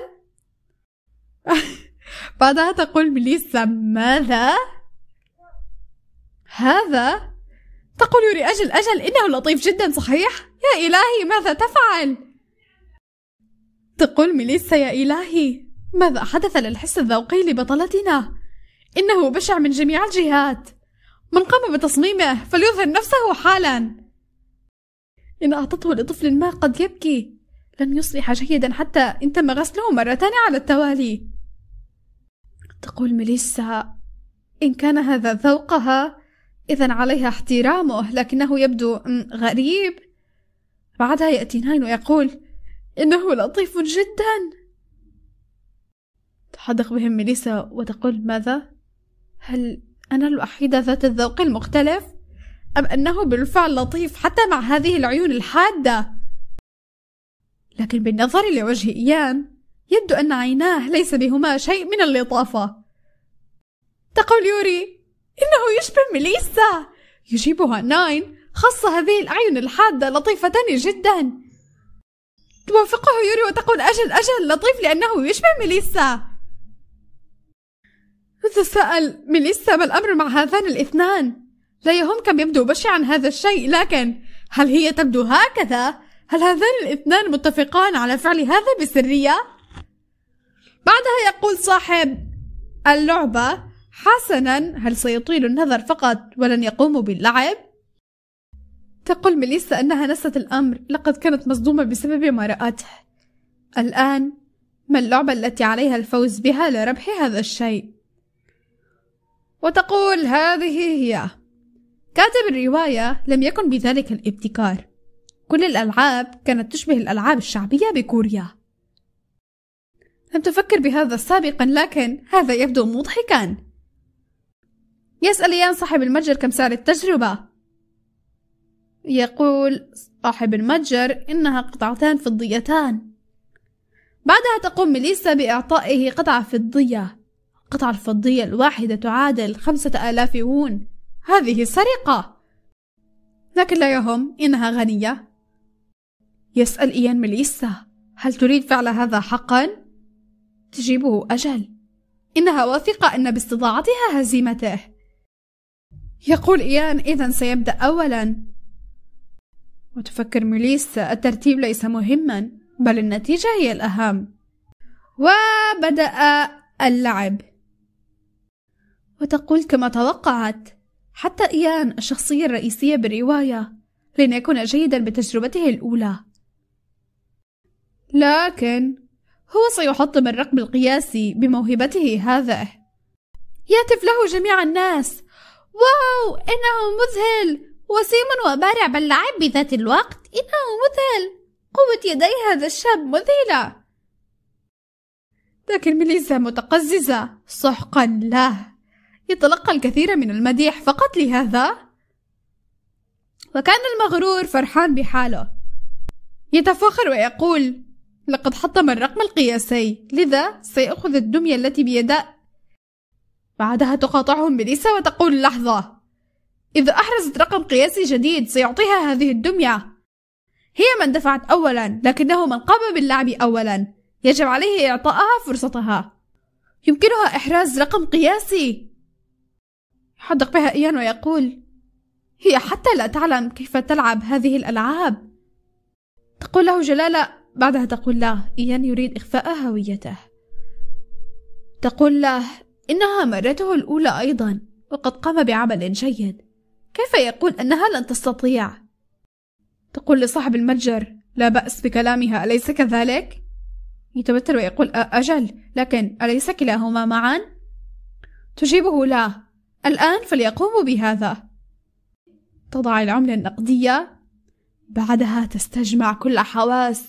بعدها تقول ميليسا ماذا؟ هذا؟ تقول يوري أجل أجل إنه لطيف جدا صحيح؟ يا إلهي ماذا تفعل؟ تقول ميليسا يا إلهي ماذا حدث للحس الذوقي لبطلتنا؟ إنه بشع من جميع الجهات من قام بتصميمه فليظهر نفسه حالا إن أعطته لطفل ما قد يبكي لن يصلح جيدا حتى إن تم غسله مرتان على التوالي تقول ميليسا إن كان هذا ذوقها إذا عليها احترامه لكنه يبدو غريب بعدها يأتي ناين ويقول إنه لطيف جدا تحدق بهم ميليسا وتقول ماذا؟ هل أنا الوحيدة ذات الذوق المختلف؟ أم أنه بالفعل لطيف حتى مع هذه العيون الحادة؟ لكن بالنظر لوجه إيان يبدو أن عيناه ليس بهما شيء من اللطافة تقول يوري إنه يشبه ميليسا يجيبها ناين خاصة هذه الأعين الحادة لطيفتان جدا توافقه يوري وتقول أجل أجل لطيف لأنه يشبه ميليسا تتساءل من يسبب الأمر مع هذان الاثنان لا يهم كم يبدو بشع عن هذا الشيء لكن هل هي تبدو هكذا؟ هل هذان الاثنان متفقان على فعل هذا بسرية؟ بعدها يقول صاحب اللعبة حسنا هل سيطيل النظر فقط ولن يقوموا باللعب؟ تقول ميليسا أنها نست الأمر لقد كانت مصدومة بسبب ما رأته الآن ما اللعبة التي عليها الفوز بها لربح هذا الشيء؟ وتقول هذه هي كاتب الرواية لم يكن بذلك الابتكار كل الألعاب كانت تشبه الألعاب الشعبية بكوريا لم تفكر بهذا سابقا لكن هذا يبدو مضحكا يسأل يان صاحب المتجر كم سعر التجربة يقول صاحب المتجر إنها قطعتان فضيتان بعدها تقوم ميليسا بإعطائه قطعة فضية القطعة الفضية الواحدة تعادل خمسة آلاف وون هذه سرقة لكن لا يهم إنها غنية يسأل إيان مليسا هل تريد فعل هذا حقا؟ تجيبه أجل إنها واثقة أن باستطاعتها هزيمته يقول إيان إذا سيبدأ أولا وتفكر ميليسا الترتيب ليس مهما بل النتيجة هي الأهم وبدأ اللعب وتقول كما توقعت حتى إيان الشخصية الرئيسية بالرواية لن يكون جيدا بتجربته الأولى لكن هو سيحطم الرقم القياسي بموهبته هذا يهتف له جميع الناس واو إنه مذهل وسيم وبارع باللعب بذات الوقت إنه مذهل قوة يدي هذا الشاب مذهلة لكن ميليزا متقززة سحقا له يتلقى الكثير من المديح فقط لهذا وكان المغرور فرحان بحاله يتفاخر ويقول لقد حطم الرقم القياسي لذا سيأخذ الدمية التي بيده بعدها تقاطعهم بليسا وتقول لحظة إذا أحرزت رقم قياسي جديد سيعطيها هذه الدمية هي من دفعت أولا لكنه من قام باللعب أولا يجب عليه إعطائها فرصتها يمكنها إحراز رقم قياسي حدق بها إيان ويقول هي حتى لا تعلم كيف تلعب هذه الألعاب تقول له جلالة بعدها تقول له إيان يريد إخفاء هويته تقول له إنها مرته الأولى أيضا وقد قام بعمل جيد كيف يقول أنها لن تستطيع؟ تقول لصاحب المتجر لا بأس بكلامها أليس كذلك؟ يتوتر ويقول أجل لكن أليس كلاهما معا؟ تجيبه لا الآن فليقوموا بهذا تضع العملة النقدية بعدها تستجمع كل حواس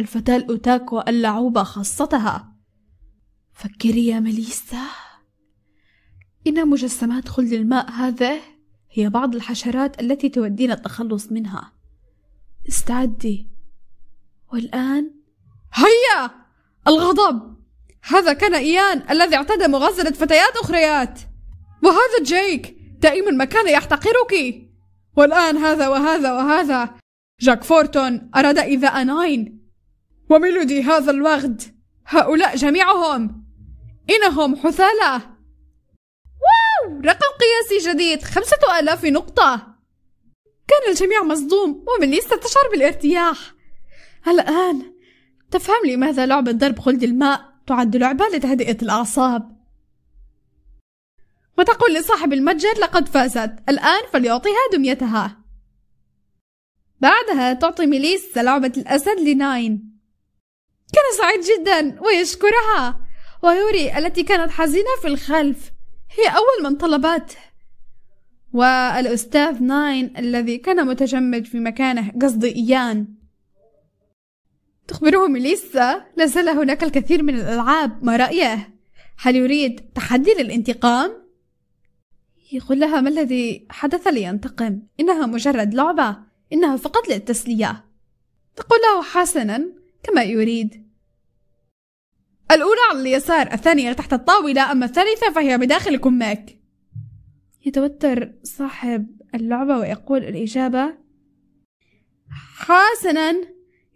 الفتاة الأوتاكو اللعوبة خاصتها فكري يا مليسا إن مجسمات خلد الماء هذه هي بعض الحشرات التي تودين التخلص منها استعدي والآن هيا الغضب هذا كان إيان الذي اعتدى مغازلة فتيات أخريات وهذا جيك دائما ما كان يحتقرك والآن هذا وهذا وهذا جاك فورتون أراد إيذاء ناين وميلودي هذا الوغد هؤلاء جميعهم إنهم حثالة واو رقم قياسي جديد خمسة آلاف نقطة كان الجميع مصدوم وميليس تشعر بالارتياح الآن تفهم لماذا لعبة ضرب خلد الماء تعد لعبة لتهدئة الأعصاب وتقول لصاحب المتجر لقد فازت الآن فليعطيها دميتها بعدها تعطي ميليسا لعبة الأسد لناين كان سعيد جدا ويشكرها ويوري التي كانت حزينة في الخلف هي أول من طلبته والأستاذ ناين الذي كان متجمد في مكانه قصدي إيان تخبره ميليسا لازال هناك الكثير من الألعاب ما رأيه هل يريد تحدي للانتقام؟ يقول لها ما الذي حدث لينتقم إنها مجرد لعبة إنها فقط للتسلية تقول له حسنا كما يريد الأولى على اليسار الثانية تحت الطاولة أما الثالثة فهي بداخل كمك يتوتر صاحب اللعبة ويقول الإجابة حسنا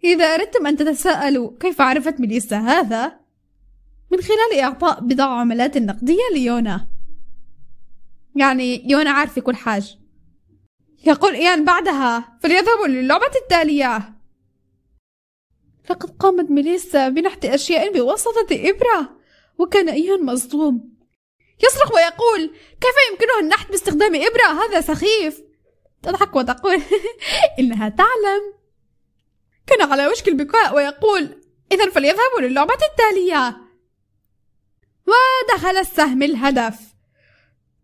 إذا أردتم أن تتساءلوا كيف عرفت ميليسا هذا من خلال إعطاء بضع عملات نقدية ليونا يعني يونا عارفة كل حاجة يقول إيان بعدها فليذهبوا للعبة التالية لقد قامت ميليسا بنحت أشياء بواسطة إبرة وكان إيان مصدوم يصرخ ويقول كيف يمكنه النحت باستخدام إبرة هذا سخيف تضحك وتقول إنها تعلم كان على وشك البكاء ويقول إذا فليذهبوا للعبة التالية ودخل السهم الهدف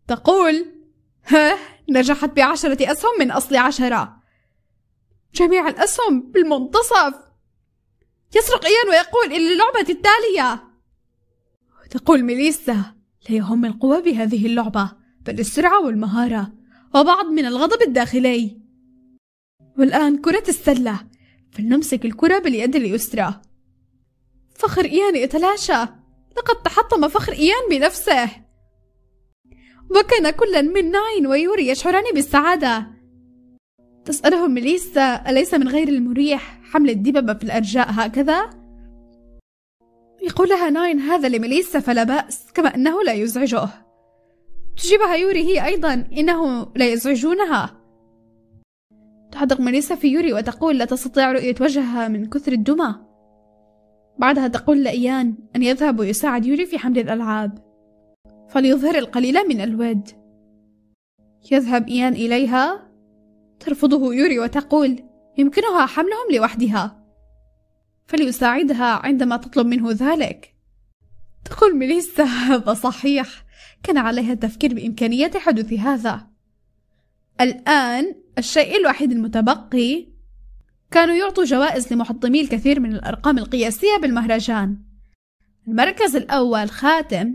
تقول ها نجحت بعشرة أسهم من أصل عشرة جميع الأسهم بالمنتصف يسرق إيان ويقول إلى اللعبة التالية تقول ميليسا لا يهم القوة بهذه اللعبة بل السرعة والمهارة وبعض من الغضب الداخلي والآن كرة السلة فلنمسك الكرة باليد اليسرى فخر إيان يتلاشى لقد تحطم فخر إيان بنفسه وكان كل منا ويوري يشعران بالسعادة تسألهم ميليسا أليس من غير المريح حمل الدببة في الأرجاء هكذا؟ يقولها ناين هذا لميليسا فلا بأس كما أنه لا يزعجه تجيبها يوري هي أيضا إنه لا يزعجونها تحدق ميليسا في يوري وتقول لا تستطيع رؤية وجهها من كثر الدمى بعدها تقول لإيان أن يذهب ويساعد يوري في حمل الألعاب فليظهر القليل من الود يذهب إيان إليها ترفضه يوري وتقول يمكنها حملهم لوحدها فليساعدها عندما تطلب منه ذلك تقول ميليسا هذا صحيح كان عليها التفكير بإمكانية حدوث هذا الآن الشيء الوحيد المتبقي كانوا يعطوا جوائز لمحطمي الكثير من الأرقام القياسية بالمهرجان المركز الأول خاتم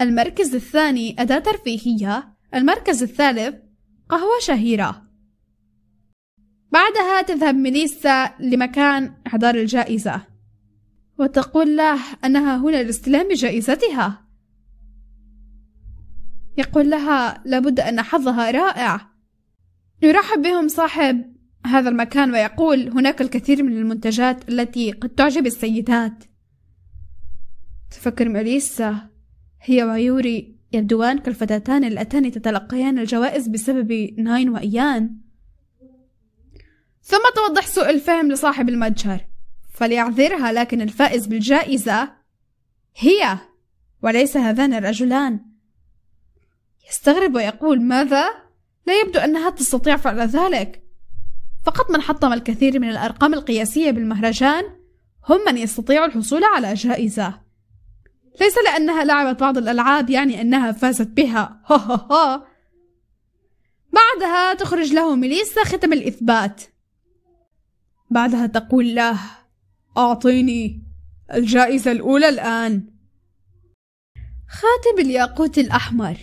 المركز الثاني أداة ترفيهية المركز الثالث قهوة شهيرة بعدها تذهب ميليسا لمكان إحضار الجائزة وتقول له أنها هنا لاستلام جائزتها يقول لها لابد أن حظها رائع يرحب بهم صاحب هذا المكان ويقول هناك الكثير من المنتجات التي قد تعجب السيدات تفكر ميليسا هي ويوري يبدوان كالفتاتان اللتان تتلقيان الجوائز بسبب ناين وإيان ثم توضح سوء الفهم لصاحب المتجر فليعذرها لكن الفائز بالجائزة هي وليس هذان الرجلان يستغرب ويقول ماذا؟ لا يبدو أنها تستطيع فعل ذلك فقط من حطم الكثير من الأرقام القياسية بالمهرجان هم من يستطيع الحصول على جائزة ليس لأنها لعبت بعض الألعاب يعني أنها فازت بها بعدها تخرج له ميليسا ختم الإثبات بعدها تقول له أعطيني الجائزة الأولى الآن خاتم الياقوت الأحمر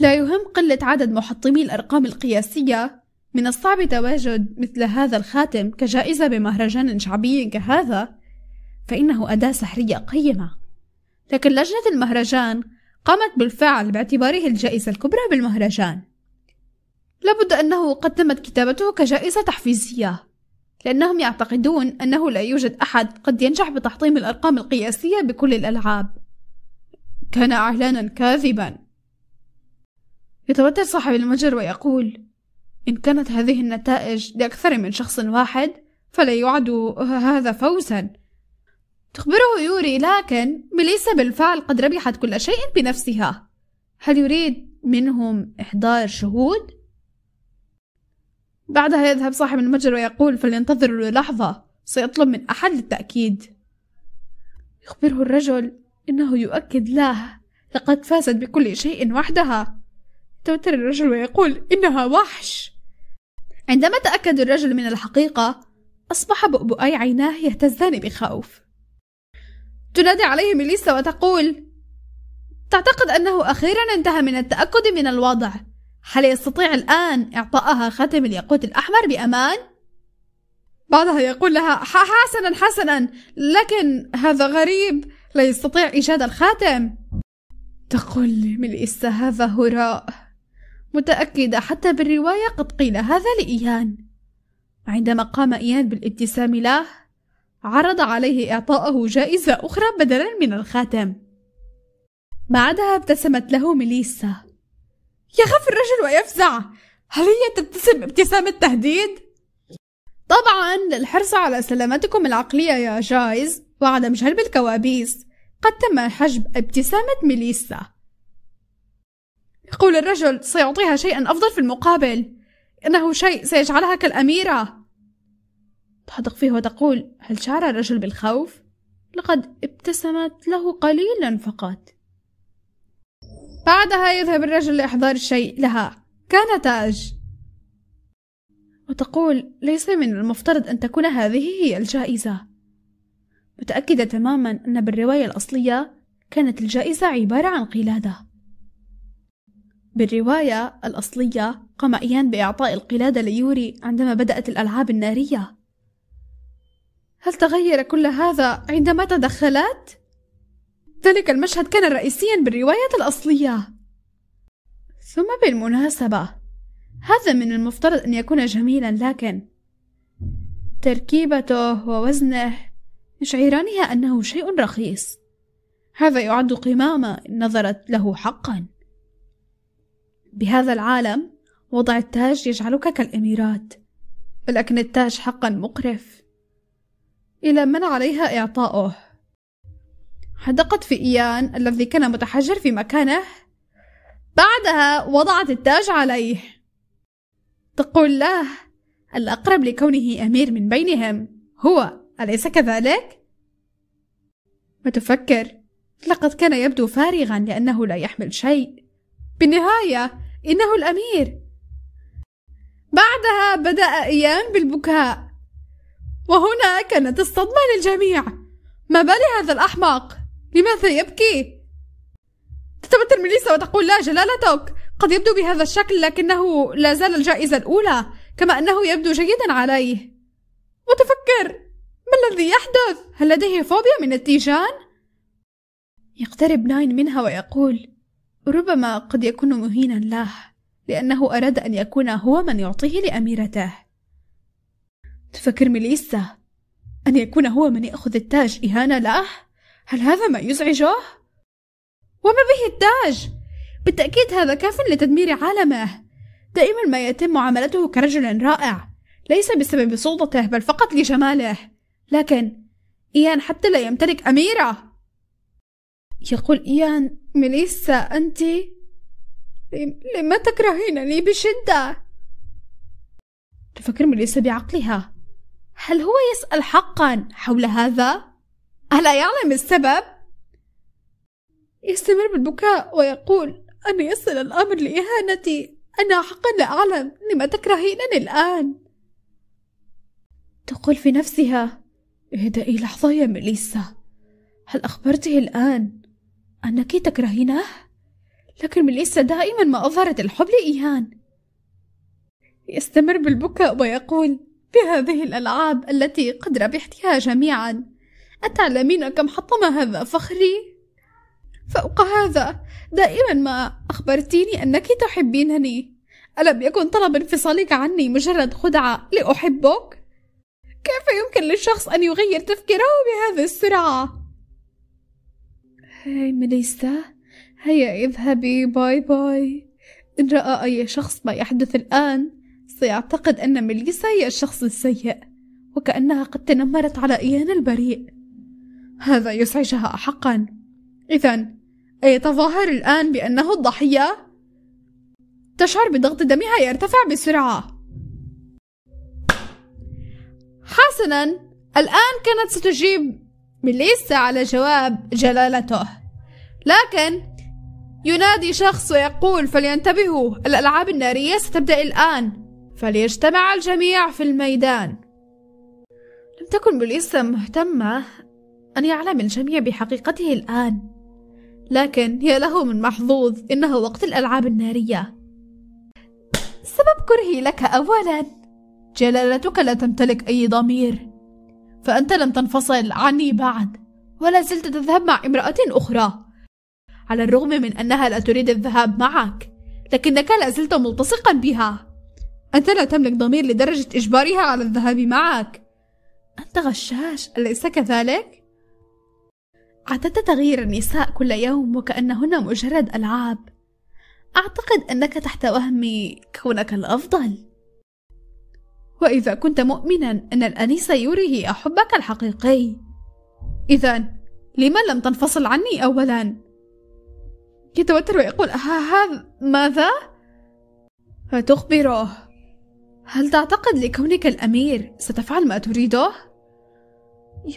لا يهم قلة عدد محطمي الأرقام القياسية من الصعب تواجد مثل هذا الخاتم كجائزة بمهرجان شعبي كهذا فإنه أداة سحرية قيمة لكن لجنة المهرجان قامت بالفعل باعتباره الجائزة الكبرى بالمهرجان لابد أنه قدمت كتابته كجائزة تحفيزية لأنهم يعتقدون أنه لا يوجد أحد قد ينجح بتحطيم الأرقام القياسية بكل الألعاب كان إعلانا كاذبا يتوتر صاحب المجر ويقول إن كانت هذه النتائج لأكثر من شخص واحد فلا يعد هذا فوزا تخبره يوري لكن ميليسا بالفعل قد ربحت كل شيء بنفسها هل يريد منهم إحضار شهود؟ بعدها يذهب صاحب المتجر ويقول فلينتظروا للحظة سيطلب من أحد للتأكيد يخبره الرجل إنه يؤكد له لقد فازت بكل شيء وحدها توتر الرجل ويقول إنها وحش عندما تأكد الرجل من الحقيقة أصبح بؤبؤي عيناه يهتزان بخوف تنادي عليه ميليسا وتقول تعتقد أنه أخيرا انتهى من التأكد من الوضع هل يستطيع الآن إعطائها خاتم الياقوت الأحمر بأمان؟ بعدها يقول لها حسنا حسنا لكن هذا غريب لا يستطيع إيجاد الخاتم تقول ميليسا هذا هراء متأكدة حتى بالرواية قد قيل هذا لإيان عندما قام إيان بالابتسام له عرض عليه إعطاءه جائزة أخرى بدلا من الخاتم بعدها ابتسمت له ميليسا يخاف الرجل ويفزع هل هي تبتسم ابتسامة تهديد؟ طبعا للحرص على سلامتكم العقلية يا جايز وعدم جلب الكوابيس قد تم حجب ابتسامة ميليسا يقول الرجل سيعطيها شيئا أفضل في المقابل إنه شيء سيجعلها كالأميرة تحدق فيه وتقول هل شعر الرجل بالخوف لقد ابتسمت له قليلا فقط بعدها يذهب الرجل لإحضار الشيء لها كان تاج وتقول ليس من المفترض أن تكون هذه هي الجائزة متأكدة تماما أن بالرواية الأصلية كانت الجائزة عبارة عن قلادة بالرواية الأصلية قام إيان بإعطاء القلادة ليوري عندما بدأت الألعاب النارية هل تغير كل هذا عندما تدخلت؟ ذلك المشهد كان رئيسيا بالرواية الأصلية ثم بالمناسبة هذا من المفترض أن يكون جميلا لكن تركيبته ووزنه يشعرانها أنه شيء رخيص هذا يعد قمامة نظرت له حقا بهذا العالم وضع التاج يجعلك كالأميرات ولكن التاج حقا مقرف إلى من عليها إعطاؤه حدقت في إيان الذي كان متحجر في مكانه بعدها وضعت التاج عليه تقول له الأقرب لكونه أمير من بينهم هو أليس كذلك؟ وتفكر لقد كان يبدو فارغا لأنه لا يحمل شيء بالنهاية إنه الأمير بعدها بدأ إيان بالبكاء وهنا كانت الصدمة للجميع ما بال هذا الأحمق؟ لماذا يبكي؟ تتبتل ميليسا وتقول لا جلالتك قد يبدو بهذا الشكل لكنه لا زال الجائزة الأولى كما أنه يبدو جيدا عليه وتفكر ما الذي يحدث؟ هل لديه فوبيا من التيجان؟ يقترب ناين منها ويقول ربما قد يكون مهينا له لأنه أراد أن يكون هو من يعطيه لأميرته تفكر ميليسا أن يكون هو من يأخذ التاج إهانة له؟ هل هذا ما يزعجه؟ وما به التاج؟ بالتأكيد هذا كاف لتدمير عالمه دائما ما يتم معاملته كرجل رائع ليس بسبب سلطته بل فقط لجماله لكن إيان حتى لا يمتلك أميرة يقول إيان ميليسا أنت لم تكرهينني بشدة تفكر ميليسا بعقلها هل هو يسأل حقا حول هذا؟ ألا يعلم السبب؟ يستمر بالبكاء ويقول أن يصل الأمر لإهانتي أنا حقا لا أعلم لما تكرهينني الآن تقول في نفسها اهدئي لحظة يا ميليسا هل أخبرته الآن أنك تكرهينه؟ لكن ميليسا دائما ما أظهرت الحب لإيهان يستمر بالبكاء ويقول بهذه الألعاب التي قد ربحتها جميعا أتعلمين كم حطم هذا فخري؟ فوق هذا دائما ما أخبرتيني أنك تحبينني ألم يكن طلب انفصالك عني مجرد خدعة لأحبك؟ كيف يمكن للشخص أن يغير تفكيره بهذه السرعة؟ هاي ميليسا هيا اذهبي باي باي إن رأى أي شخص ما يحدث الآن سيعتقد أن ميليسا هي الشخص السيء وكأنها قد تنمرت على إيان البريء هذا يزعجها حقا إذا أيتظاهر الآن بأنه الضحية؟ تشعر بضغط دمها يرتفع بسرعة حسنا الآن كانت ستجيب ميليسا على جواب جلالته لكن ينادي شخص ويقول فلينتبهوا الألعاب النارية ستبدأ الآن فليجتمع الجميع في الميدان لم تكن بوليسا مهتمة أن يعلم الجميع بحقيقته الآن لكن يا له من محظوظ إنه وقت الألعاب النارية سبب كرهي لك أولا جلالتك لا تمتلك أي ضمير فأنت لم تنفصل عني بعد ولا زلت تذهب مع امرأة أخرى على الرغم من أنها لا تريد الذهاب معك لكنك لا زلت ملتصقا بها أنت لا تملك ضمير لدرجة إجبارها على الذهاب معك أنت غشاش أليس كذلك؟ اعتدت تغيير النساء كل يوم وكأنهن مجرد ألعاب أعتقد أنك تحت وهم كونك الأفضل وإذا كنت مؤمنا أن الأنيس هي أحبك الحقيقي إذا لما لم تنفصل عني أولا يتوتر ويقول هذا ماذا؟ فتخبره هل تعتقد لكونك الأمير ستفعل ما تريده؟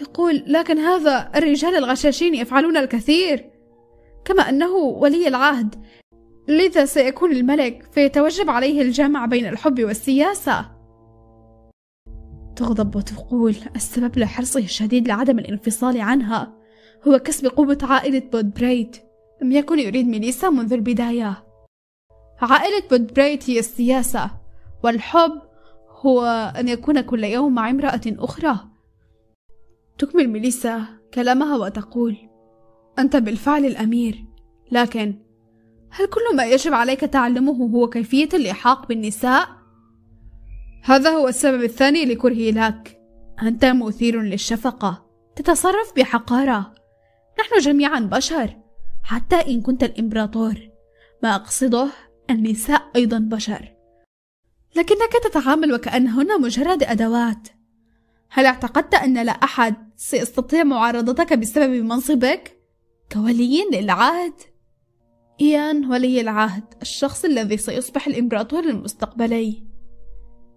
يقول لكن هذا الرجال الغشاشين يفعلون الكثير كما أنه ولي العهد لذا سيكون الملك فيتوجب عليه الجمع بين الحب والسياسة تغضب وتقول السبب لحرصه الشديد لعدم الانفصال عنها هو كسب قوة عائلة بود بريت لم يكن يريد ميليسا منذ البداية عائلة بود بريت هي السياسة والحب هو أن يكون كل يوم مع امرأة أخرى تكمل ميليسا كلامها وتقول أنت بالفعل الأمير لكن هل كل ما يجب عليك تعلمه هو كيفية اللحاق بالنساء؟ هذا هو السبب الثاني لكرهي لك أنت مثير للشفقة تتصرف بحقارة نحن جميعا بشر حتى إن كنت الإمبراطور ما أقصده النساء أيضا بشر لكنك تتعامل وكأنهن مجرد أدوات هل اعتقدت أن لا أحد سيستطيع معارضتك بسبب منصبك كولي للعهد؟ إيان ولي العهد الشخص الذي سيصبح الإمبراطور المستقبلي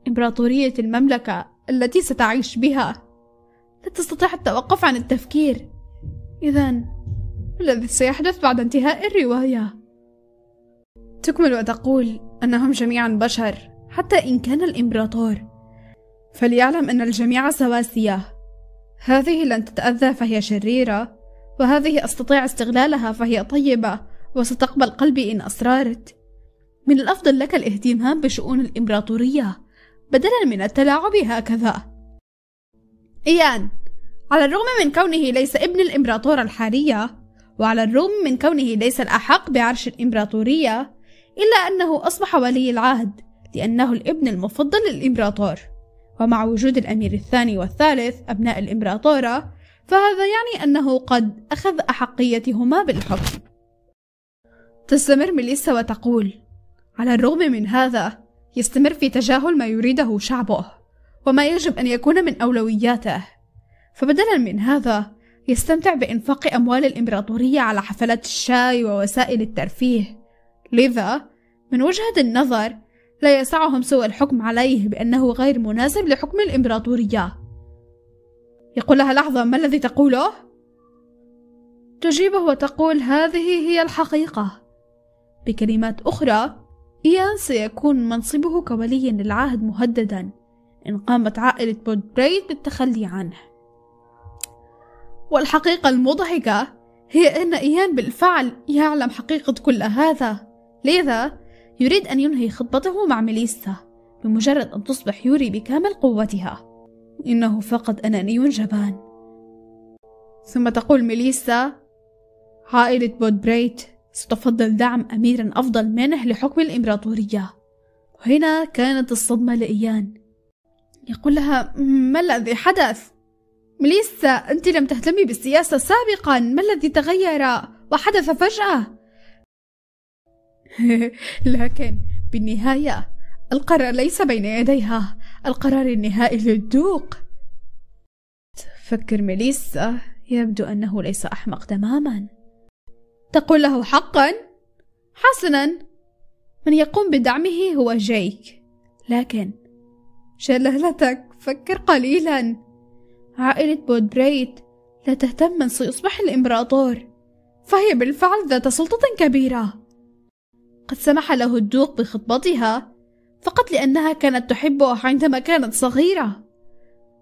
إمبراطورية المملكة التي ستعيش بها لا تستطيع التوقف عن التفكير إذا ما الذي سيحدث بعد انتهاء الرواية؟ تكمل وتقول أنهم جميعا بشر حتى إن كان الإمبراطور فليعلم أن الجميع سواسية هذه لن تتأذى فهي شريرة وهذه أستطيع استغلالها فهي طيبة وستقبل قلبي إن أصررت من الأفضل لك الاهتمام بشؤون الإمبراطورية بدلا من التلاعب هكذا إيان على الرغم من كونه ليس ابن الإمبراطورة الحالية وعلى الرغم من كونه ليس الأحق بعرش الإمبراطورية إلا أنه أصبح ولي العهد لأنه الابن المفضل للإمبراطور ومع وجود الأمير الثاني والثالث أبناء الإمبراطورة فهذا يعني أنه قد أخذ أحقيتهما بالحكم تستمر ميليسا وتقول على الرغم من هذا يستمر في تجاهل ما يريده شعبه وما يجب أن يكون من أولوياته فبدلا من هذا يستمتع بإنفاق أموال الإمبراطورية على حفلات الشاي ووسائل الترفيه لذا من وجهة النظر لا يسعهم سوى الحكم عليه بأنه غير مناسب لحكم الإمبراطورية يقول لها لحظة ما الذي تقوله؟ تجيبه وتقول هذه هي الحقيقة بكلمات أخرى إيان سيكون منصبه كولي للعهد مهددا إن قامت عائلة بود بريد بالتخلي عنه والحقيقة المضحكة هي أن إيان بالفعل يعلم حقيقة كل هذا لذا يريد أن ينهي خطبته مع ميليسا بمجرد أن تصبح يوري بكامل قوتها إنه فقط أناني جبان ثم تقول ميليسا عائلة بودبريت ستفضل دعم أميرا أفضل منه لحكم الإمبراطورية وهنا كانت الصدمة لإيان يقول لها ما الذي حدث؟ ميليسا أنت لم تهتمي بالسياسة سابقا ما الذي تغير وحدث فجأة؟ لكن بالنهاية القرار ليس بين يديها القرار النهائي للدوق تفكر ميليسا يبدو أنه ليس أحمق تماما تقول له حقا حسنا من يقوم بدعمه هو جيك لكن شلالتك فكر قليلا عائلة بودبريت لا تهتم من سيصبح الإمبراطور فهي بالفعل ذات سلطة كبيرة قد سمح له الدوق بخطبتها فقط لأنها كانت تحبه عندما كانت صغيرة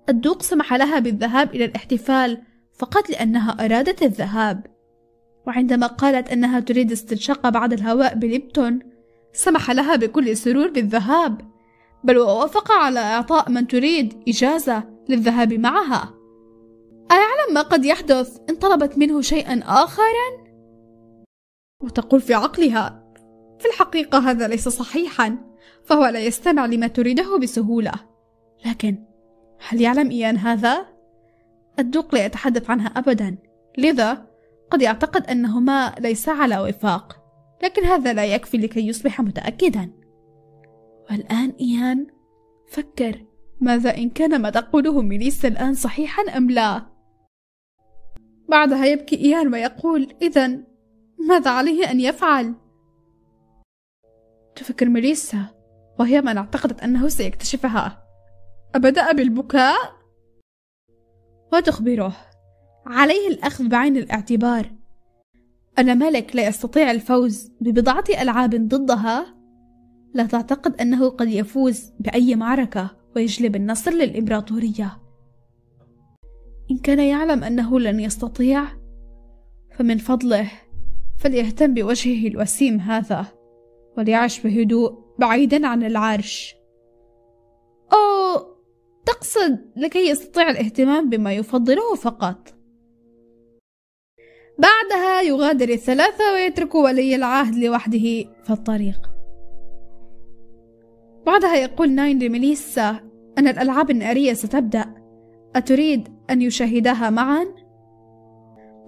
الدوق سمح لها بالذهاب إلى الاحتفال فقط لأنها أرادت الذهاب وعندما قالت أنها تريد استنشاق بعض الهواء بليبتون سمح لها بكل سرور بالذهاب بل ووافق على إعطاء من تريد إجازة للذهاب معها أيعلم ما قد يحدث إن طلبت منه شيئا آخرا؟ وتقول في عقلها في الحقيقة هذا ليس صحيحا فهو لا يستمع لما تريده بسهولة لكن هل يعلم إيان هذا؟ الدوق لا يتحدث عنها أبدا لذا قد يعتقد أنهما ليسا على وفاق لكن هذا لا يكفي لكي يصبح متأكدا والآن إيان فكر ماذا إن كان ما تقوله ميليسا الآن صحيحا أم لا؟ بعدها يبكي إيان ويقول إذا ماذا عليه أن يفعل؟ تفكر ماليسا وهي من اعتقدت أنه سيكتشفها أبدأ بالبكاء وتخبره عليه الأخذ بعين الاعتبار أن ملك لا يستطيع الفوز ببضعة ألعاب ضدها لا تعتقد أنه قد يفوز بأي معركة ويجلب النصر للإمبراطورية إن كان يعلم أنه لن يستطيع فمن فضله فليهتم بوجهه الوسيم هذا وليعش بهدوء بعيدا عن العرش أو تقصد لكي يستطيع الاهتمام بما يفضله فقط بعدها يغادر الثلاثة ويترك ولي العهد لوحده في الطريق بعدها يقول ناين لميليسا أن الألعاب النارية ستبدأ أتريد أن يشاهداها معا؟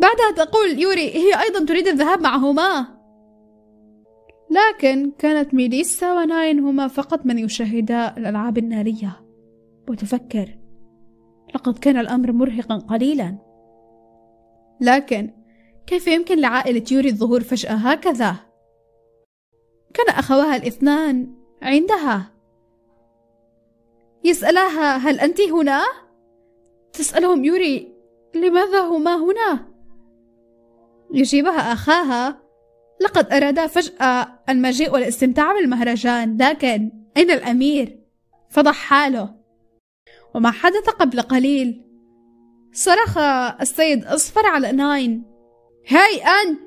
بعدها تقول يوري هي أيضا تريد الذهاب معهما لكن كانت ميليسا وناين هما فقط من يشاهدا الألعاب النارية وتفكر لقد كان الأمر مرهقا قليلا لكن كيف يمكن لعائلة يوري الظهور فجأة هكذا؟ كان أخواها الاثنان عندها يسألها هل أنت هنا؟ تسألهم يوري لماذا هما هنا؟ يجيبها أخاها لقد أرادا فجأة المجيء والاستمتاع بالمهرجان لكن أين الأمير؟ فضح حاله وما حدث قبل قليل صرخ السيد أصفر على ناين هاي أنت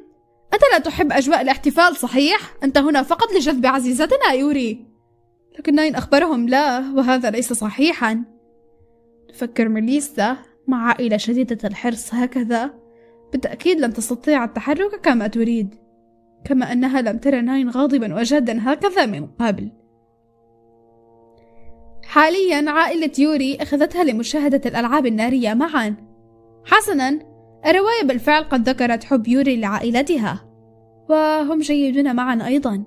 أنت لا تحب أجواء الاحتفال صحيح؟ أنت هنا فقط لجذب عزيزتنا يوري لكن ناين أخبرهم لا وهذا ليس صحيحا تفكر ميليسا مع عائلة شديدة الحرص هكذا بالتأكيد لن تستطيع التحرك كما تريد كما أنها لم ترى ناين غاضبا وجادا هكذا من قبل حاليا عائلة يوري أخذتها لمشاهدة الألعاب النارية معا حسنا الرواية بالفعل قد ذكرت حب يوري لعائلتها وهم جيدون معا أيضا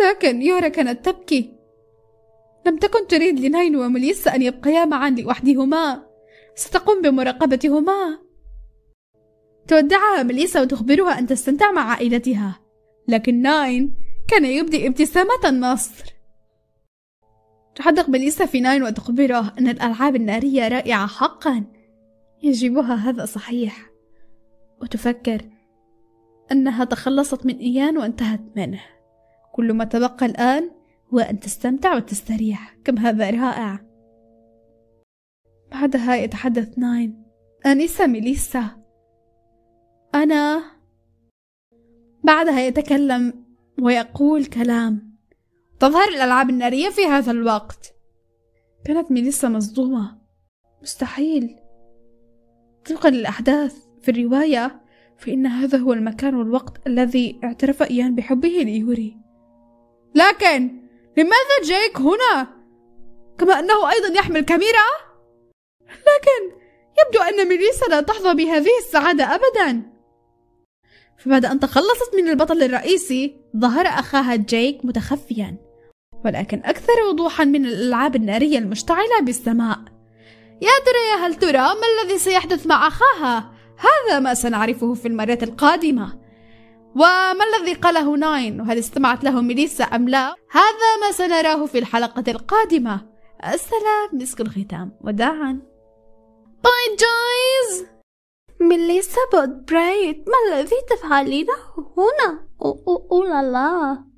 لكن يورا كانت تبكي لم تكن تريد لناين وموليسا أن يبقيا معا لوحدهما ستقوم بمراقبتهما تودعها مليسا وتخبرها أن تستمتع مع عائلتها لكن ناين كان يبدي ابتسامة النصر تحدق مليسا في ناين وتخبره أن الألعاب النارية رائعة حقا يجيبها هذا صحيح وتفكر أنها تخلصت من إيان وانتهت منه كل ما تبقى الآن هو أن تستمتع وتستريح كم هذا رائع بعدها يتحدث ناين آنسة ميليسا أنا بعدها يتكلم ويقول كلام تظهر الألعاب النارية في هذا الوقت كانت ميليسا مصدومة مستحيل طبقا للأحداث في الرواية فإن هذا هو المكان والوقت الذي اعترف إيان بحبه ليوري لكن لماذا جايك هنا؟ كما أنه أيضا يحمل كاميرا؟ لكن يبدو أن ميليسا لا تحظى بهذه السعادة أبدا فبعد أن تخلصت من البطل الرئيسي ظهر أخاها جيك متخفيا ولكن أكثر وضوحا من الألعاب النارية المشتعلة بالسماء يا ترى يا هل ترى ما الذي سيحدث مع أخاها؟ هذا ما سنعرفه في المرة القادمة وما الذي قاله ناين وهل استمعت له ميليسا أم لا؟ هذا ما سنراه في الحلقة القادمة السلام مسك الختام وداعا باي جايز ميليسا سبب برايت ما الذي تفعلينه هنا أو, أو, أو لا لا